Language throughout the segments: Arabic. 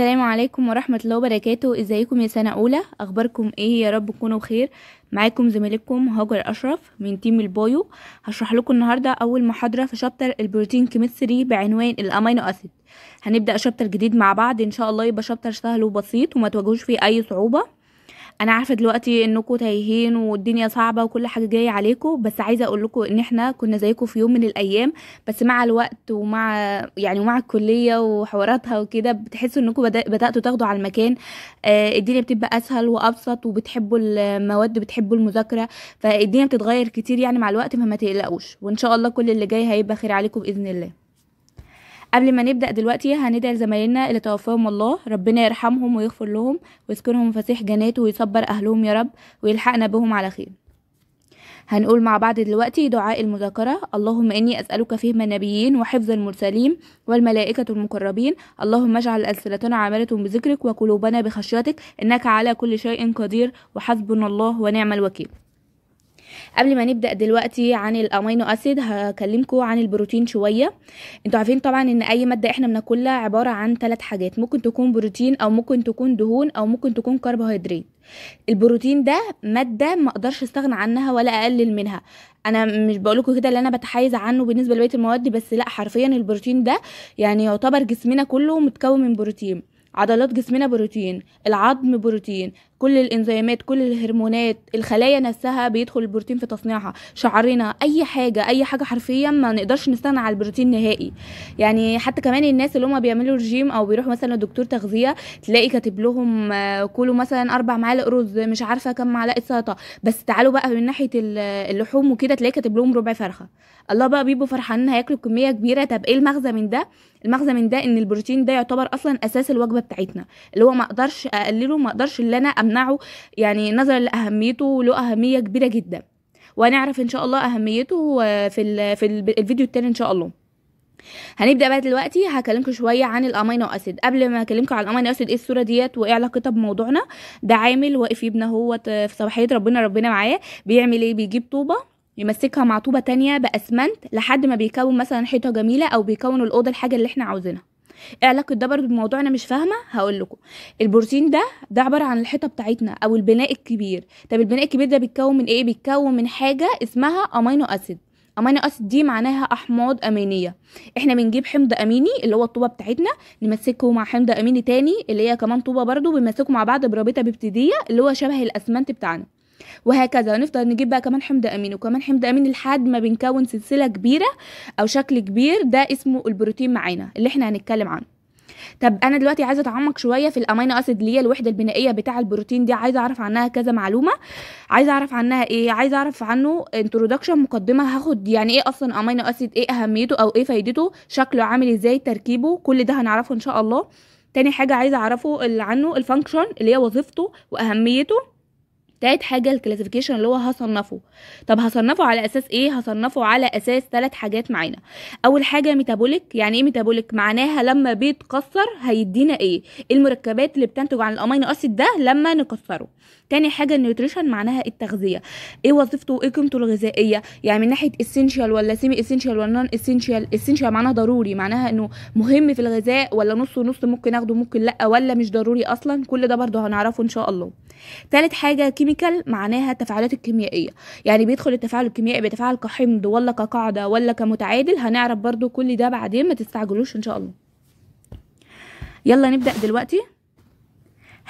السلام عليكم ورحمة الله وبركاته ازيكم يا سنة أولى أخباركم ايه يا رب تكونوا بخير معاكم زميلكم هاجر أشرف من تيم البايو هشرح لكم النهاردة أول محاضرة في شابتر البروتين كيمستري بعنوان الأمينو أسيد هنبدأ شابتر جديد مع بعض إن شاء الله يبقى شابتر سهل وبسيط وما تواجهوش فيه أي صعوبة انا عارفه دلوقتي انكم تايهين والدنيا صعبه وكل حاجه جايه عليكم بس عايزه اقول لكم ان احنا كنا زيكم في يوم من الايام بس مع الوقت ومع يعني ومع الكليه وحواراتها وكده بتحسوا انكم بداتوا تاخدوا على المكان آه الدنيا بتبقى اسهل وابسط وبتحبوا المواد بتحبوا المذاكره فالدنيا بتتغير كتير يعني مع الوقت فما تقلقوش وان شاء الله كل اللي جاي هيبقى خير عليكم باذن الله قبل ما نبدا دلوقتي هندعي لزمايلنا اللي توفاهم الله ربنا يرحمهم ويغفر لهم ويسكنهم فسيح جناته ويصبر اهلهم يا رب ويلحقنا بهم على خير هنقول مع بعض دلوقتي دعاء المذاكرة اللهم إني أسألك فهم النبيين وحفظ المرسلين والملائكة المقربين اللهم اجعل ألسنتنا عاملة بذكرك وقلوبنا بخشيتك إنك على كل شيء قدير وحسبنا الله ونعم الوكيل قبل ما نبدا دلوقتي عن الامينو اسيد هكلمكم عن البروتين شويه انتوا عارفين طبعا ان اي ماده احنا بناكلها عباره عن ثلاث حاجات ممكن تكون بروتين او ممكن تكون دهون او ممكن تكون كربوهيدرات البروتين ده ماده ما اقدرش استغنى عنها ولا اقلل منها انا مش بقول لكم كده اللي انا بتحيز عنه بالنسبه لبقيه المواد بس لا حرفيا البروتين ده يعني يعتبر جسمنا كله متكون من بروتين عضلات جسمنا بروتين العظم بروتين كل الانزيمات كل الهرمونات الخلايا نفسها بيدخل البروتين في تصنيعها شعرنا اي حاجه اي حاجه حرفيا ما نقدرش نستغنى عن البروتين نهائي يعني حتى كمان الناس اللي هم بيعملوا رجيم او بيروحوا مثلا لدكتور تغذيه تلاقي كاتب لهم آه، كلوا مثلا اربع معالق رز مش عارفه كام معلقه سلطه بس تعالوا بقى من ناحيه اللحوم وكده تلاقي كاتب لهم ربع فرخه الله بقى بيبقوا فرحانين هياكلوا كميه كبيره طب ايه المغزى من ده المغزى من ده ان البروتين ده يعتبر اصلا اساس الوجبه بتاعتنا اللي هو ما اقدرش اقلله ما اقدرش اللي انا امنعه يعني نظرا لاهميته له اهميه كبيره جدا وهنعرف ان شاء الله اهميته في في الفيديو التاني ان شاء الله هنبدا بقى دلوقتي هكلمكم شويه عن الامينو اسيد قبل ما اكلمكم على الامينو اسيد ايه الصوره ديت وايه علاقتها بموضوعنا ده عامل واقف يبنى هوت في صباحيه ربنا ربنا معاه بيعمل ايه بيجيب طوبه يمسكها مع طوبة تانية بأسمنت لحد ما بيكون مثلا حيطة جميلة أو بيكون الأوضة الحاجة اللي احنا عاوزينها ايه علاقه ده برضه بموضوع انا مش فاهمه هقول لكم البروتين ده ده عباره عن الحيطه بتاعتنا او البناء الكبير طب البناء الكبير ده بيتكون من ايه بيتكون من حاجه اسمها امينو اسيد امينو اسيد دي معناها احماض امينيه احنا بنجيب حمض اميني اللي هو الطوبه بتاعتنا نمسكه مع حمض اميني تاني اللي هي كمان طوبه برضو بنمسكه مع بعض برابطه ببتيديه اللي هو شبه الاسمنت بتاعنا وهكذا نفضل نجيب بقى كمان حمض امين وكمان حمض امين لحد ما بنكون سلسله كبيره او شكل كبير ده اسمه البروتين معانا اللي احنا هنتكلم عنه طب انا دلوقتي عايزه اتعمق شويه في الامينو اسيد اللي هي الوحده البنائيه بتاع البروتين دي عايزه اعرف عنها كذا معلومه عايزه اعرف عنها ايه عايزه اعرف عنه انترودكشن مقدمه هاخد يعني ايه اصلا امينو اسيد ايه اهميته او ايه فايدته شكله عامل ازاي تركيبه كل ده هنعرفه ان شاء الله تاني حاجه عايزه اعرفه اللي عنه الفانكشن اللي هي وظيفته واهميته تالت حاجة الكلاسيفيكيشن اللي هو هصنفه طب هصنفه على أساس إيه؟ هصنفه على أساس ثلاث حاجات معانا أول حاجة ميتابوليك يعني إيه ميتابوليك؟ معناها لما بيتكسر هيدينا إيه؟ المركبات اللي بتنتج عن الأمينو أسيد ده لما نكسره تاني حاجه النيوتريشن معناها التغذيه ايه وظيفته وايه قيمته الغذائيه يعني من ناحيه اسينشال ولا سيمي اسينشال ولا نون اسينشال اسينشال معناها ضروري معناها انه مهم في الغذاء ولا نص ونص ممكن اخده ممكن لا ولا مش ضروري اصلا كل ده برضه هنعرفه ان شاء الله تالت حاجه كيميكال معناها التفاعلات الكيميائيه يعني بيدخل التفاعل الكيميائي بيتفاعل كحمض ولا كقاعده ولا كمتعادل هنعرف برضه كل ده بعدين ما تستعجلوش ان شاء الله يلا نبدا دلوقتي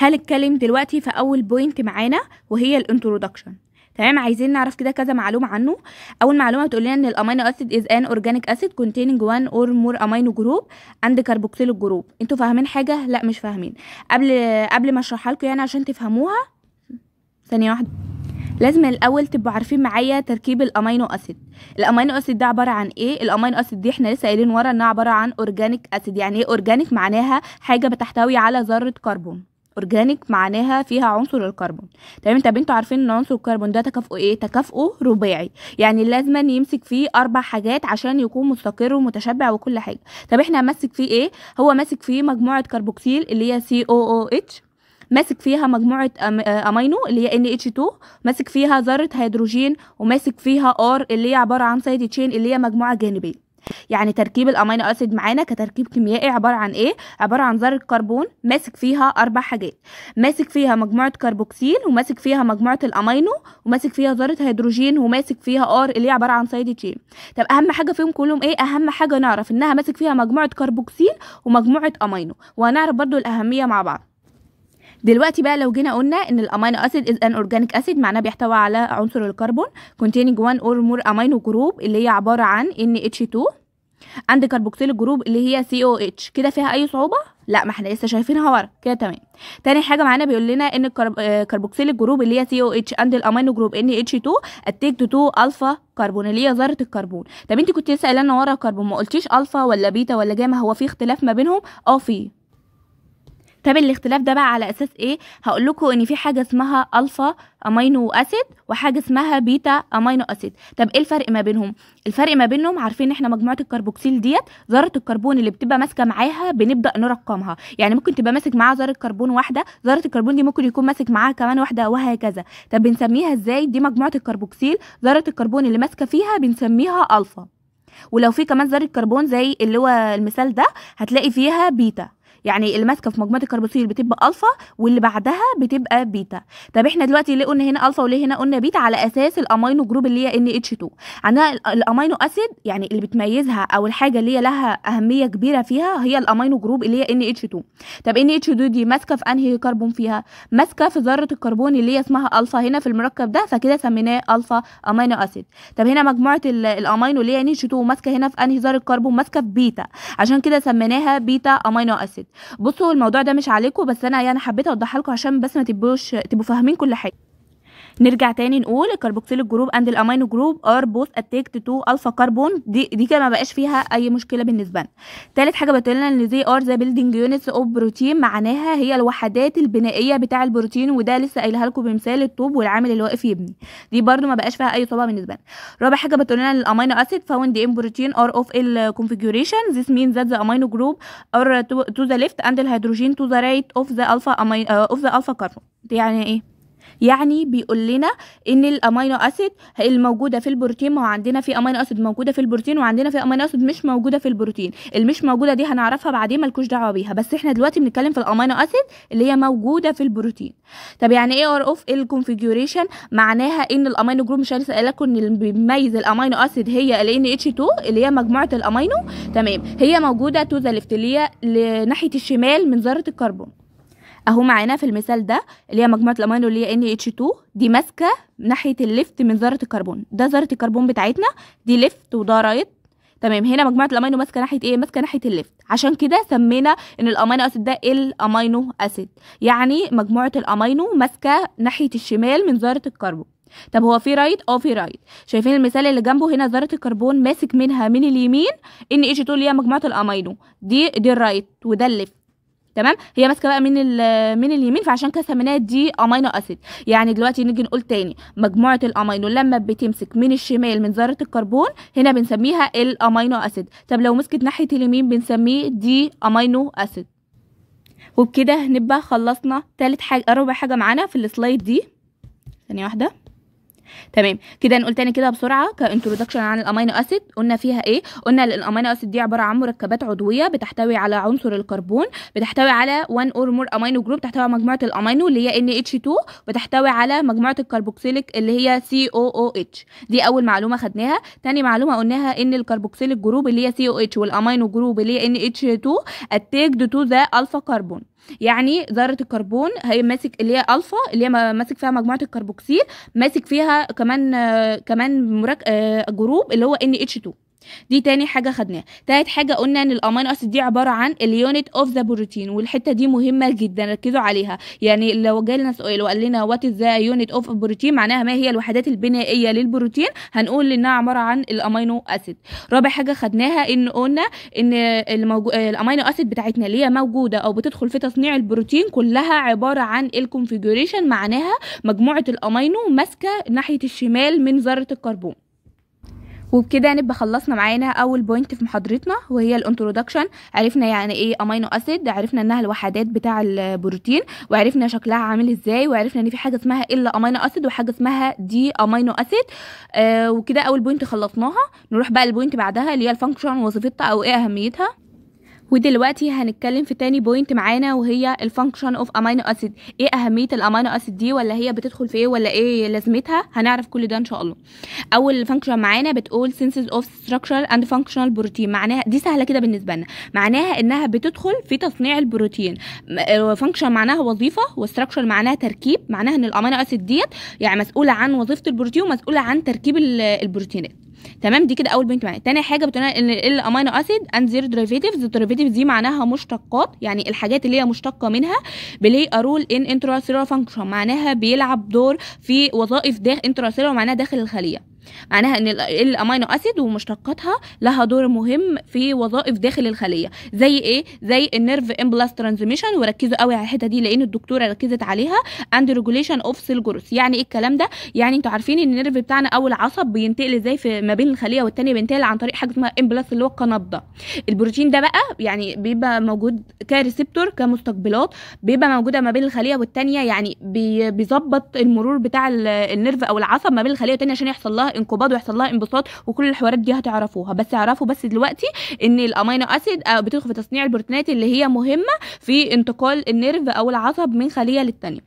هنتكلم دلوقتي في اول بوينت معانا وهي الانترودكشن تمام عايزين نعرف كده كذا معلومه عنه اول معلومه بتقول لنا ان الامينو اسيد از ان اورجانيك اسيد containing وان أور مور امينو جروب اند كربوكسيل جروب انتوا فاهمين حاجه لا مش فاهمين قبل قبل ما اشرحها لكم يعني عشان تفهموها ثانيه واحده لازم الاول تبقوا عارفين معايا تركيب الامينو اسيد الامينو اسيد ده عباره عن ايه الامينو اسيد دي احنا لسه قايلين ورا انها عباره عن اورجانيك اسيد يعني ايه اورجانيك معناها حاجه بتحتوي على ذره كربون اورجانيك معناها فيها عنصر الكربون تمام طب انتوا عارفين ان عنصر الكربون ده تكافؤه ايه تكافؤه رباعي يعني لازم يمسك فيه اربع حاجات عشان يكون مستقر ومتشبع وكل حاجه طب احنا ماسك فيه ايه هو ماسك فيه مجموعه كربوكسيل اللي هي سي او او اتش ماسك فيها مجموعه آه، امينو اللي هي NH2 ماسك فيها ذره هيدروجين وماسك فيها R اللي هي عباره عن سايد تشين اللي هي مجموعه جانبيه يعني تركيب الامينو اسيد معانا كتركيب كيميائي عباره عن ايه عباره عن ذره كربون ماسك فيها اربع حاجات ماسك فيها مجموعه كربوكسيل وماسك فيها مجموعه الامينو وماسك فيها ذره هيدروجين وماسك فيها ار اللي هي عباره عن سايد تشين طب اهم حاجه فيهم كلهم ايه اهم حاجه نعرف انها ماسك فيها مجموعه كربوكسيل ومجموعه امينو وهنعرف برضو الاهميه مع بعض دلوقتي بقى لو جينا قلنا ان الامينو اسيد از ان اورجانيك اسيد معناه بيحتوي على عنصر الكربون containing one or more amino group اللي هي عباره عن NH2 عند كربوكسيل الجروب اللي هي COH كده فيها اي صعوبه لا ما احنا لسه شايفينها ورا كده تمام تاني حاجه معانا بيقول لنا ان الكربوكسيل الجروب آه، اللي هي COH عند الامينو جروب NH2 اتيك تو الفا كربون اللي هي ذره الكربون طب انت كنت لسه قايله ورا كربون ما قلتيش الفا ولا بيتا ولا جاما هو في اختلاف ما بينهم اه في طب الاختلاف ده بقى على اساس ايه هقول لكم ان في حاجه اسمها الفا امينو اسيد وحاجه اسمها بيتا امينو اسيد طب ايه الفرق ما بينهم الفرق ما بينهم عارفين ان احنا مجموعه الكربوكسيل ديت ذره الكربون اللي بتبقى ماسكه معاها بنبدا نرقمها يعني ممكن تبقى ماسك معاها ذره كربون واحده ذره الكربون دي ممكن يكون ماسك معاها كمان واحده وهكذا طب بنسميها ازاي دي مجموعه الكربوكسيل ذره الكربون اللي ماسكه فيها بنسميها الفا ولو في كمان ذره كربون زي اللي هو المثال ده هتلاقي فيها بيتا يعني اللي ماسكه في مجموعه الكربوكسيل بتبقى الفا واللي بعدها بتبقى بيتا طب احنا دلوقتي ليه قلنا هنا الفا وليه هنا قلنا بيتا على اساس الامينو جروب اللي هي ان اتش 2 عندنا الامينو اسيد يعني اللي بتميزها او الحاجه اللي هي لها اهميه كبيره فيها هي الامينو جروب اللي هي ان اتش 2 طب ان اتش 2 دي ماسكه في انهي كربون فيها ماسكه في ذره الكربون اللي هي اسمها الفا هنا في المركب ده فكده سميناه الفا امينو اسيد طب هنا مجموعه الامينو اللي هي ان اتش 2 ماسكه هنا في انهي ذره كربون ماسكه في بيتا عشان كده سميناها بيتا امينو اسيد بصوا الموضوع ده مش عليكم بس انا يعني حبيت اوضحها لكم عشان بس ما تبقوش تبقوا فاهمين كل حاجه نرجع تاني نقول الكربوكسيل جروب اند الامينو جروب ار بوث اتاكت تو الفا كربون دي دي كده ما بقاش فيها اي مشكله بالنسبه لنا تالت حاجه بتقولنا ان دي ار ذا بيلدينج يونتس اوف بروتين معناها هي الوحدات البنائيه بتاع البروتين وده لسه قايلها لكم بمثال الطوب والعامل اللي واقف يبني دي برده ما بقاش فيها اي صعوبه بالنسبه لنا رابع حاجه بتقولنا ان الامينو اسيد فاوند ان بروتين ار اوف ال كونفيجوريشن ذس مين ذات ذا امينو جروب ار تو ذا ليفت اند الهيدروجين تو ذا رايت اوف ذا الفا اوف ذا الفا كربون دي يعني ايه يعني بيقول لنا ان الامينو اسيد الموجوده في البروتين ما هو عندنا في امينو اسيد موجوده في البروتين وعندنا في امينو اسيد مش موجوده في البروتين المش موجوده دي هنعرفها بعدين ملكوش دعوه بيها بس احنا دلوقتي بنتكلم في الامينو اسيد اللي هي موجوده في البروتين طب يعني ايه ار اوف الكونفيجوريشن معناها ان الامينو جروب مش هنسال لكم ان اللي بيميز الامينو اسيد هي ال ان اتش 2 اللي هي مجموعه الامينو تمام هي موجوده تو ذا ليفت اللي هي ناحيه الشمال من ذره الكربون اهو معانا في المثال ده اللي هي مجموعه الامينو اللي هي ان اتش 2 دي ماسكه ناحيه الليفت من ذره الكربون ده ذره الكربون بتاعتنا دي ليفت وده رايت تمام هنا مجموعه الامينو ماسكه ناحيه ايه ماسكه ناحيه الليفت عشان كده سمينا ان الامينو اسيد ده الامينو اسيد يعني مجموعه الامينو ماسكه ناحيه الشمال من ذره الكربون طب هو في رايت اه في رايت شايفين المثال اللي جنبه هنا ذره الكربون ماسك منها من اليمين ان اتش 2 اللي هي مجموعه الامينو دي دي الرايت وده الليفت تمام هي ماسكه بقى من من اليمين فعشان كده سميناها دي امينو اسيد يعني دلوقتي نيجي نقول تاني مجموعه الامينو لما بتمسك من الشمال من ذره الكربون هنا بنسميها الامينو اسيد طب لو مسكت ناحيه اليمين بنسميه دي امينو اسيد وبكده نبقى خلصنا تالت حاجه رابع حاجه معانا في السلايد دي ثانيه واحده تمام كده نقول تاني كده بسرعه كانترودكشن عن الامينو اسيد قلنا فيها ايه قلنا الامينو اسيد دي عباره عن مركبات عضويه بتحتوي على عنصر الكربون بتحتوي على 1 اور مور امينو جروب بتحتوي على مجموعه الامينو اللي هي ان اتش 2 بتحتوي على مجموعه الكربوكسيليك اللي هي سي او او اتش دي اول معلومه خدناها تاني معلومه قلناها ان الكربوكسيليك جروب اللي هي سي او اتش والامينو جروب اللي هي ان اتش 2 اتيكد تو ذا الفا كربون يعني ذره الكربون هي ماسك اللي هي الفا اللي هي ماسك فيها مجموعه الكربوكسيل ماسك فيها كمان آه، كمان آه، جروب اللي هو nh 2 دي تاني حاجه خدناها تالت حاجه قلنا ان الامينو اسيد دي عباره عن اليونت اوف ذا بروتين والحته دي مهمه جدا ركزوا عليها يعني لو جالنا سؤال وقال لنا وات از ذا يونت اوف بروتين معناها ما هي الوحدات البنائيه للبروتين هنقول انها عباره عن الامينو اسيد رابع حاجه خدناها ان قلنا ان الامينو اسيد بتاعتنا اللي هي موجوده او بتدخل في تصنيع البروتين كلها عباره عن الكونفيجوريشن معناها مجموعه الامينو ماسكه ناحيه الشمال من ذره الكربون وبكده نبقى يعني خلصنا معانا اول بوينت في محاضرتنا وهي الانترودكشن عرفنا يعني ايه امينو اسيد عرفنا انها الوحدات بتاع البروتين وعرفنا شكلها عامل ازاي وعرفنا ان في حاجه اسمها الا امينو اسيد وحاجه اسمها دي امينو اسيد آه وكده اول بوينت خلصناها نروح بقى البوينت بعدها اللي هي الفانكشن وظيفتها او ايه اهميتها ودلوقتي هنتكلم في تاني بوينت معانا وهي الفانكشن اوف امينو اسيد ايه اهميه الامينو اسيد دي ولا هي بتدخل في ايه ولا ايه لازمتها هنعرف كل ده ان شاء الله اول فانكشن معانا بتقول سينسز اوف ستراكشر اند فانكشنال بروتين معناها دي سهله كده بالنسبه لنا معناها انها بتدخل في تصنيع البروتين فانكشن آه، معناها وظيفه وستراكشر معناها تركيب معناها ان الامينو اسيد ديت يعني مسؤوله عن وظيفه البروتين ومسؤوله عن تركيب البروتينات تمام دي كده اول بنت معايا تاني حاجه بتقول ان الامينو اسيد اند زيرو ديريفيتيفز الديريفيتيفز دي معناها مشتقات يعني الحاجات اللي هي مشتقه منها بلاي ارول ان انترا سيلولار فانكشن معناها بيلعب دور في وظائف داخل انترا سيلولار معناها داخل الخليه معناها ان إيه الامينو اسيد ومشتقاتها لها دور مهم في وظائف داخل الخليه زي ايه زي النيرف امبلاس ترانزميشن وركزوا قوي على الحته دي لان الدكتوره ركزت عليها اند ريجوليشن اوف سيل جروث يعني ايه الكلام ده يعني انتوا عارفين ان النيرف بتاعنا او العصب بينتقل ازاي في ما بين الخليه والتانيه بينتقل عن طريق حاجه اسمها امبلاس اللي هو القنبضه البروتين ده بقى يعني بيبقى موجود كريسبتور كمستقبلات بيبقى موجوده ما بين الخليه والتانيه يعني بيظبط المرور بتاع النيرف او العصب ما بين الخليه والتانيه عشان يحصل لها انقباض ويحصل لها انبساط وكل الحوارات دي هتعرفوها بس اعرفوا بس دلوقتي ان الامينو اسيد آه، بتدخل في تصنيع البروتينات اللي هي مهمه في انتقال النيرف او العصب من خليه للتانيه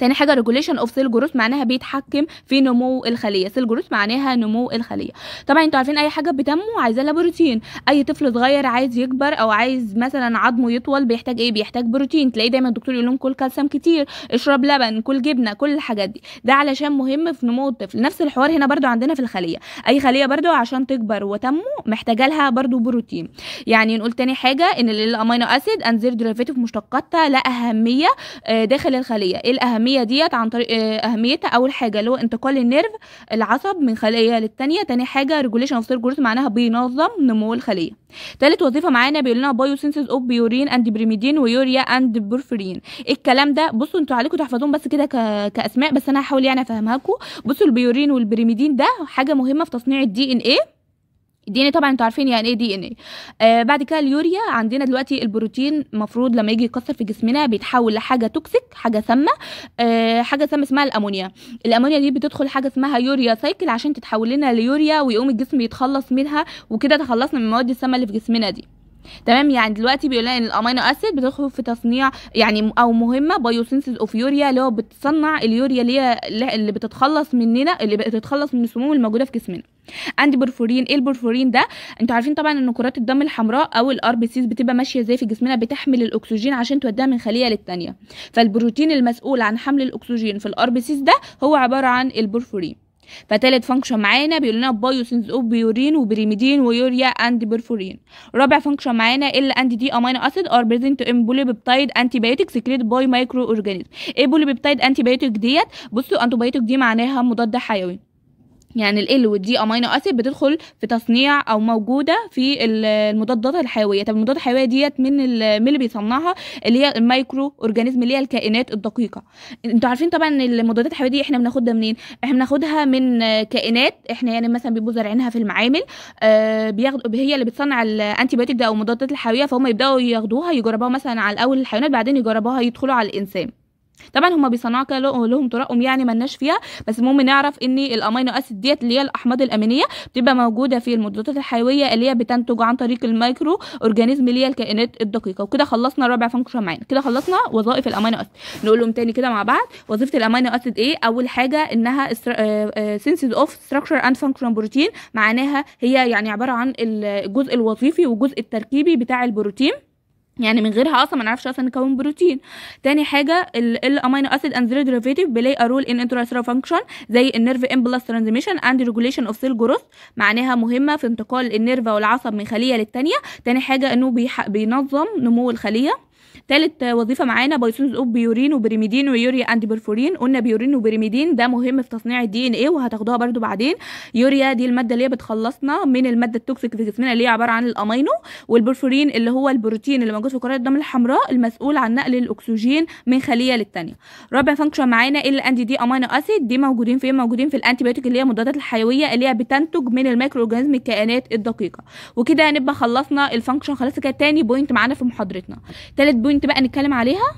تاني حاجه ريجوليشن اوف سيل جروث معناها بيتحكم في نمو الخليه سيل جروث معناها نمو الخليه طبعا انتوا عارفين اي حاجه بتنمو عايزه لها بروتين اي طفل صغير عايز يكبر او عايز مثلا عظمه يطول بيحتاج ايه بيحتاج بروتين تلاقيه دايما الدكتور يقول لهم كل كالسيوم كتير اشرب لبن كل جبنه كل الحاجات دي ده علشان مهم في نمو الطفل نفس الحوار هنا برده عندنا في الخليه اي خليه برده عشان تكبر وتنمو محتاجه لها برده بروتين يعني نقول تاني حاجه ان الامينو اسيد انزير ديريفيتيف مشتقاتها لا اهميه آه، داخل الخليه ايه الاهميه الأهمية ديت عن طريق آه، أهميتها أول حاجة اللي هو انتقال النيرف العصب من خلية للتانية تاني حاجة regulation of cell growth معناها بينظم نمو الخلية تالت وظيفة معانا بيقول لنا سينسز اوف بيورين اند بريميدين ويوريا اند إيه بورفرين الكلام ده بصوا انتوا عليكم تحفظوهم بس كده كاسماء بس انا هحاول يعني افهمها لكم بصوا البيورين والبريميدين ده حاجة مهمة في تصنيع الدي ان ايه الدي ان اي طبعا انتوا عارفين يعني ايه دي ان اي آه، بعد كده اليوريا عندنا دلوقتي البروتين المفروض لما يجي يكسر في جسمنا بيتحول لحاجه توكسيك حاجه سامه آه حاجه سامه اسمها الامونيا الامونيا دي بتدخل حاجه اسمها يوريا سايكل عشان تتحول لنا ليوريا ويقوم الجسم يتخلص منها وكده تخلصنا من المواد السامه اللي في جسمنا دي تمام يعني دلوقتي بيقول لنا ان الامينو اسيد بتدخل في تصنيع يعني او مهمه بايوسينثيز اوف يوريا اللي هو بتصنع اليوريا اللي هي اللي بتتخلص مننا اللي بتتخلص من السموم الموجوده في جسمنا عندي برفورين ايه البرفورين ده انتوا عارفين طبعا ان كرات الدم الحمراء او الار بي سيز بتبقى ماشيه ازاي في جسمنا بتحمل الاكسجين عشان توديها من خليه للتانيه فالبروتين المسؤول عن حمل الاكسجين في الار بي سيز ده هو عباره عن البرفورين فتالت فانكشن معانا بيقول لنا بايوسينز اوف بيورين وبريميدين ويوريا اند بيرفورين رابع فانكشن معانا ال اند دي امينو اسيد ار بريزنت ان بوليبيبتايد انتي بايوتيك سكريت باي مايكرو اورجانيزم ايه بوليبيبتايد انتي بايوتيك ديت بصوا انتي بايوتيك دي معناها مضاد حيوي يعني ال والدي امينو اسيد بتدخل في تصنيع او موجوده في المضادات الحيويه طب المضادات الحيويه ديت من اللي بيصنعها اللي هي المايكرو اورجانيزم اللي هي الكائنات الدقيقه انتوا عارفين طبعا المضادات الحيويه دي احنا بناخدها منين احنا بناخدها من كائنات احنا يعني مثلا بيبقوا زارعينها في المعامل آه هي اللي بتصنع الانتيبيوتيك ده او المضادات الحيويه فهم يبداوا ياخدوها يجربوها مثلا على الاول الحيوانات بعدين يجربوها يدخلوا على الانسان طبعا هما بيصنعوا كده لهم طرقهم يعني مالناش فيها بس المهم نعرف ان الامينو اسيد ديت اللي هي الاحماض الامينيه بتبقى موجوده في المضادات الحيويه اللي هي بتنتج عن طريق الميكرو اورجانيزم اللي هي الكائنات الدقيقه وكده خلصنا رابع فانكشن معانا كده خلصنا وظائف الامينو اسيد نقولهم تاني كده مع بعض وظيفه الامينو اسيد ايه اول حاجه انها سينسز اوف ستراكشر اند فانكشن بروتين معناها هي يعني عباره عن الجزء الوظيفي والجزء التركيبي بتاع البروتين يعني من غيرها اصلا ما نعرفش اصلا نكون بروتين تاني حاجه الامينو اسيد اند ذير ديريفاتيف بلاي ا رول ان انتراسيلولار فانكشن زي النيرف امبلس ترانزميشن اند ريجوليشن اوف سيل جروث معناها مهمه في انتقال النيرف والعصب من خليه للتانيه تاني حاجه انه بينظم نمو الخليه تالت وظيفه معانا بايسونز اوف بيورين وبريميدين ويوريا اند برفورين قلنا بيورين وبريميدين ده مهم في تصنيع الدي ان ايه وهتاخدوها برده بعدين يوريا دي الماده اللي هي بتخلصنا من الماده التوكسيك في جسمنا اللي هي عباره عن الامينو والبرفورين اللي هو البروتين اللي موجود في كريات الدم الحمراء المسؤول عن نقل الاكسجين من خليه للثانيه رابع فانكشن معانا ال اند دي امينو اسيد دي موجودين فين موجودين في الانتيبيوتيك اللي هي المضادات الحيويه اللي هي بتنتج من الميكرو اورجانيزم الكائنات الدقيقه وكده هنبقى خلصنا الفانكشن خلاص كده تاني بوينت معانا في محاضرتنا تالت بوينت بوينت بقى نتكلم عليها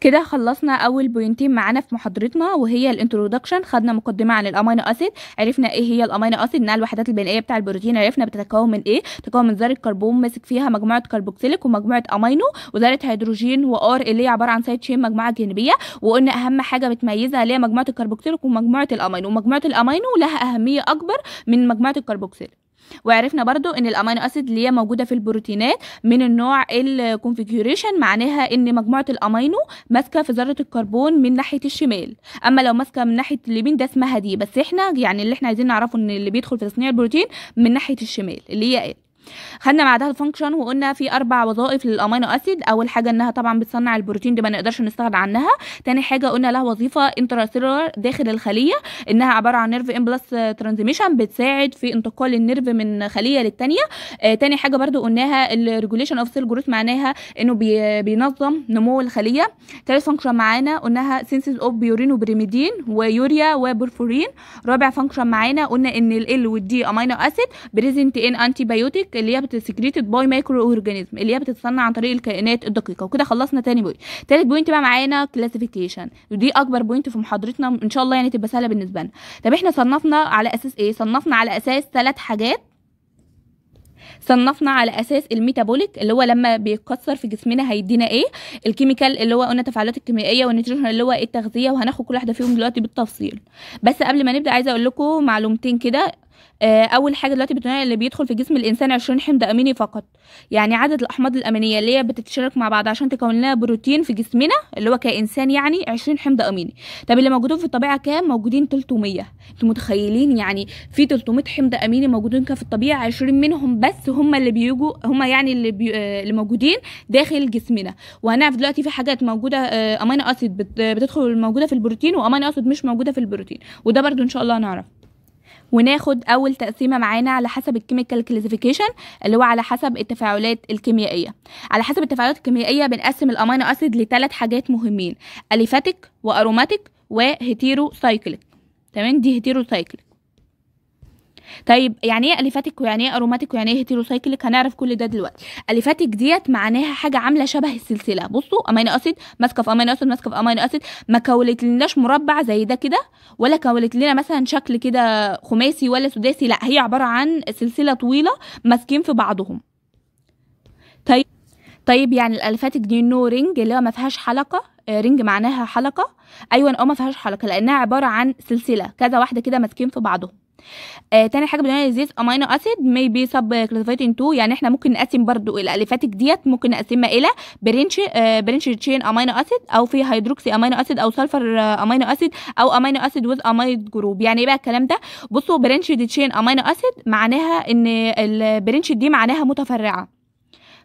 كده خلصنا اول بوينتين معانا في محاضرتنا وهي الانترودكشن خدنا مقدمه عن الامينو اسيد عرفنا ايه هي الامينو اسيد انها الوحدات البنائيه بتاع البروتين عرفنا بتتكون من ايه بتتكون من ذره كربون ماسك فيها مجموعه كربوكسيليك ومجموعه امينو وذره هيدروجين وار اللي هي عباره عن سايد شين مجموعه جانبيه وقلنا اهم حاجه بتميزها اللي هي مجموعه الكربوكسيليك ومجموعه الامينو ومجموعه الامينو لها اهميه اكبر من مجموعه الكربوكسيليك وعرفنا برضو ان الامينو اسيد اللي هي موجوده في البروتينات من النوع الكونفيجوريشن معناها ان مجموعه الامينو ماسكه في ذره الكربون من ناحيه الشمال اما لو ماسكه من ناحيه اليمين ده اسمها دي بس احنا يعني اللي احنا عايزين نعرفه ان اللي بيدخل في تصنيع البروتين من ناحيه الشمال اللي هي ال خدنا بعدها الفانكشن وقلنا في اربع وظائف للامينو اسيد اول حاجه انها طبعا بتصنع البروتين دي ما نقدرش نستغنى عنها تاني حاجه قلنا لها وظيفه انتراسيلولار داخل الخليه انها عباره عن نيرف ان بلس ترانزميشن بتساعد في انتقال النيرف من خليه للتانيه آه تاني حاجه برضو قلناها الريجوليشن اوف سيل جروث معناها انه بي بينظم نمو الخليه تالت فانكشن معانا قلناها سينسز اوف بيورين وبريميدين ويوريا وبرفورين رابع فانكشن معانا قلنا ان ال والدي امينو اسيد بريزنت ان انتي بايوتيك اللي هي بتسكريتد باي مايكرو اورجانيزم اللي هي بتتصنع عن طريق الكائنات الدقيقه وكده خلصنا تاني بوينت تالت بوينت بقى معانا كلاسيفيكيشن ودي اكبر بوينت في محاضرتنا ان شاء الله يعني تبقى سهله بالنسبه لنا طب احنا صنفنا على اساس ايه صنفنا على اساس ثلاث حاجات صنفنا على اساس الميتابوليك اللي هو لما بيتكسر في جسمنا هيدينا ايه الكيميكال اللي هو قلنا التفاعلات الكيميائيه والنيتروجين اللي هو التغذيه وهناخد كل واحده فيهم دلوقتي بالتفصيل بس قبل ما نبدا عايزه اقول لكم معلومتين كده آه، اول حاجه دلوقتي بتقولنا اللي بيدخل في جسم الانسان 20 حمض اميني فقط يعني عدد الاحماض الامينيه اللي هي بتتشارك مع بعض عشان تكون لنا بروتين في جسمنا اللي هو كانسان يعني 20 حمض اميني طب اللي موجودين في الطبيعه كام موجودين 300 انتوا متخيلين يعني في 300 حمض اميني موجودين كده في الطبيعه 20 منهم بس هم اللي بيجوا هم يعني اللي بي... آه، اللي موجودين داخل جسمنا وهنعرف دلوقتي في حاجات موجوده امينو آه، اسيد بتدخل موجوده في البروتين وامينو اسيد مش موجوده في البروتين وده برده ان شاء الله هنعرف وناخد اول تقسيمه معانا على حسب الكيميكال كلاسيفيكيشن اللي هو على حسب التفاعلات الكيميائيه على حسب التفاعلات الكيميائيه بنقسم الامينو اسيد لثلاث حاجات مهمين اليفاتيك واروماتيك وهيتيرو سايكليك تمام دي هيتيرو سايكليك طيب يعني ايه اليفاتيك ويعني ايه اروماتيك ويعني ايه هيتيروسايكليك هنعرف كل ده دلوقتي اليفاتيك ديت معناها حاجه عامله شبه السلسله بصوا امينو اسيد ماسكه في امينو اسيد ماسكه في امينو اسيد ما كولتلناش مربع زي ده كده ولا كولت لنا مثلا شكل كده خماسي ولا سداسي لا هي عباره عن سلسله طويله ماسكين في بعضهم طيب طيب يعني الالفاتيك دي نو رينج اللي هو ما فيهاش حلقه رينج آه، معناها حلقه ايوه اه ما فيهاش حلقه لانها عباره عن سلسله كذا واحده كده ماسكين في بعضهم آه تاني حاجه بنقول disease امينو اسيد مي بي سب كلاسيفايد ان تو يعني احنا ممكن نقسم برضو الالفاتك ديت ممكن نقسمها الى برينش آه برينش تشين امينو اسيد او في هيدروكسي امينو اسيد او سلفر آه، امينو اسيد او امينو اسيد وذ امايد جروب يعني ايه بقى الكلام ده بصوا برينش تشين امينو اسيد معناها ان البرينش دي معناها متفرعه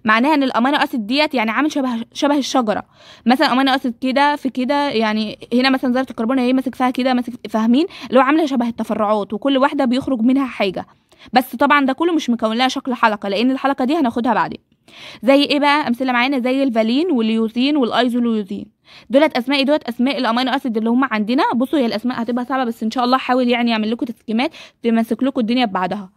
معناها ان الامينو اسيد ديت يعني عامل شبه شبه الشجره مثلا امينو اسيد كده في كده يعني هنا مثلا ذره الكربون هي ماسك فيها كده ماسك فاهمين اللي هو عامله شبه التفرعات وكل واحده بيخرج منها حاجه بس طبعا ده كله مش مكون لها شكل حلقه لان الحلقه دي هناخدها بعدين زي ايه بقى امثله معانا زي الفالين والليوزين والايزوليوزين دولت اسمائي دولت اسماء الامينو اسيد اللي هم عندنا بصوا هي الاسماء هتبقى صعبه بس ان شاء الله هحاول يعني اعمل لكم تسكيمات تمسك لكم الدنيا ببعضها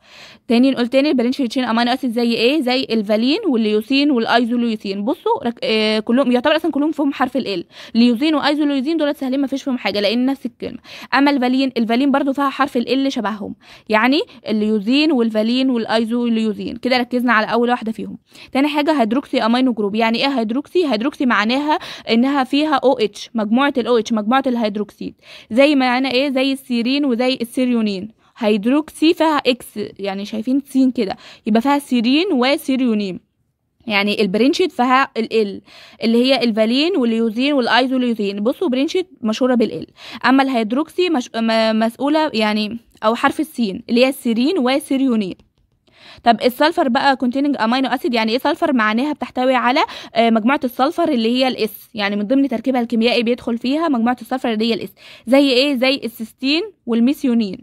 تاني نقول تاني البالنشيتشين امينو اسيد زي ايه زي الفالين والليوسين والايزولوسين بصوا رك... آه كلهم يعتبر اصلا كلهم فيهم حرف ال ليوزين وايزوليوزين دولت سهلين ما فيش فيهم حاجه لان نفس الكلمه اما الفالين الفالين برضو فيها حرف ال شبههم يعني الليوزين والفالين والايزوليوزين كده ركزنا على اول واحده فيهم تاني حاجه هيدروكسي امينو جروب يعني ايه هيدروكسي هيدروكسي معناها انها في فيها او اتش مجموعه الاو اتش مجموعه الهيدروكسيد زي ما يعني ايه زي السيرين وزي السيريونين هيدروكسي فيها اكس يعني شايفين سين كده يبقى فيها سيرين وسيريونين يعني البرينشيت فيها ال اللي هي الفالين واليوزين والايزوليوزين بصوا برينشيت مشهوره بالال اما الهيدروكسي مش... مسؤوله يعني او حرف السين اللي هي السيرين وسيريونين طب السلفر بقى كونتيننج امينو اسيد يعني ايه سلفر معناها بتحتوي على آه، مجموعه السلفر اللي هي الاس يعني من ضمن تركيبها الكيميائي بيدخل فيها مجموعه السلفر اللي هي الاس زي ايه زي السيستين والميثيونين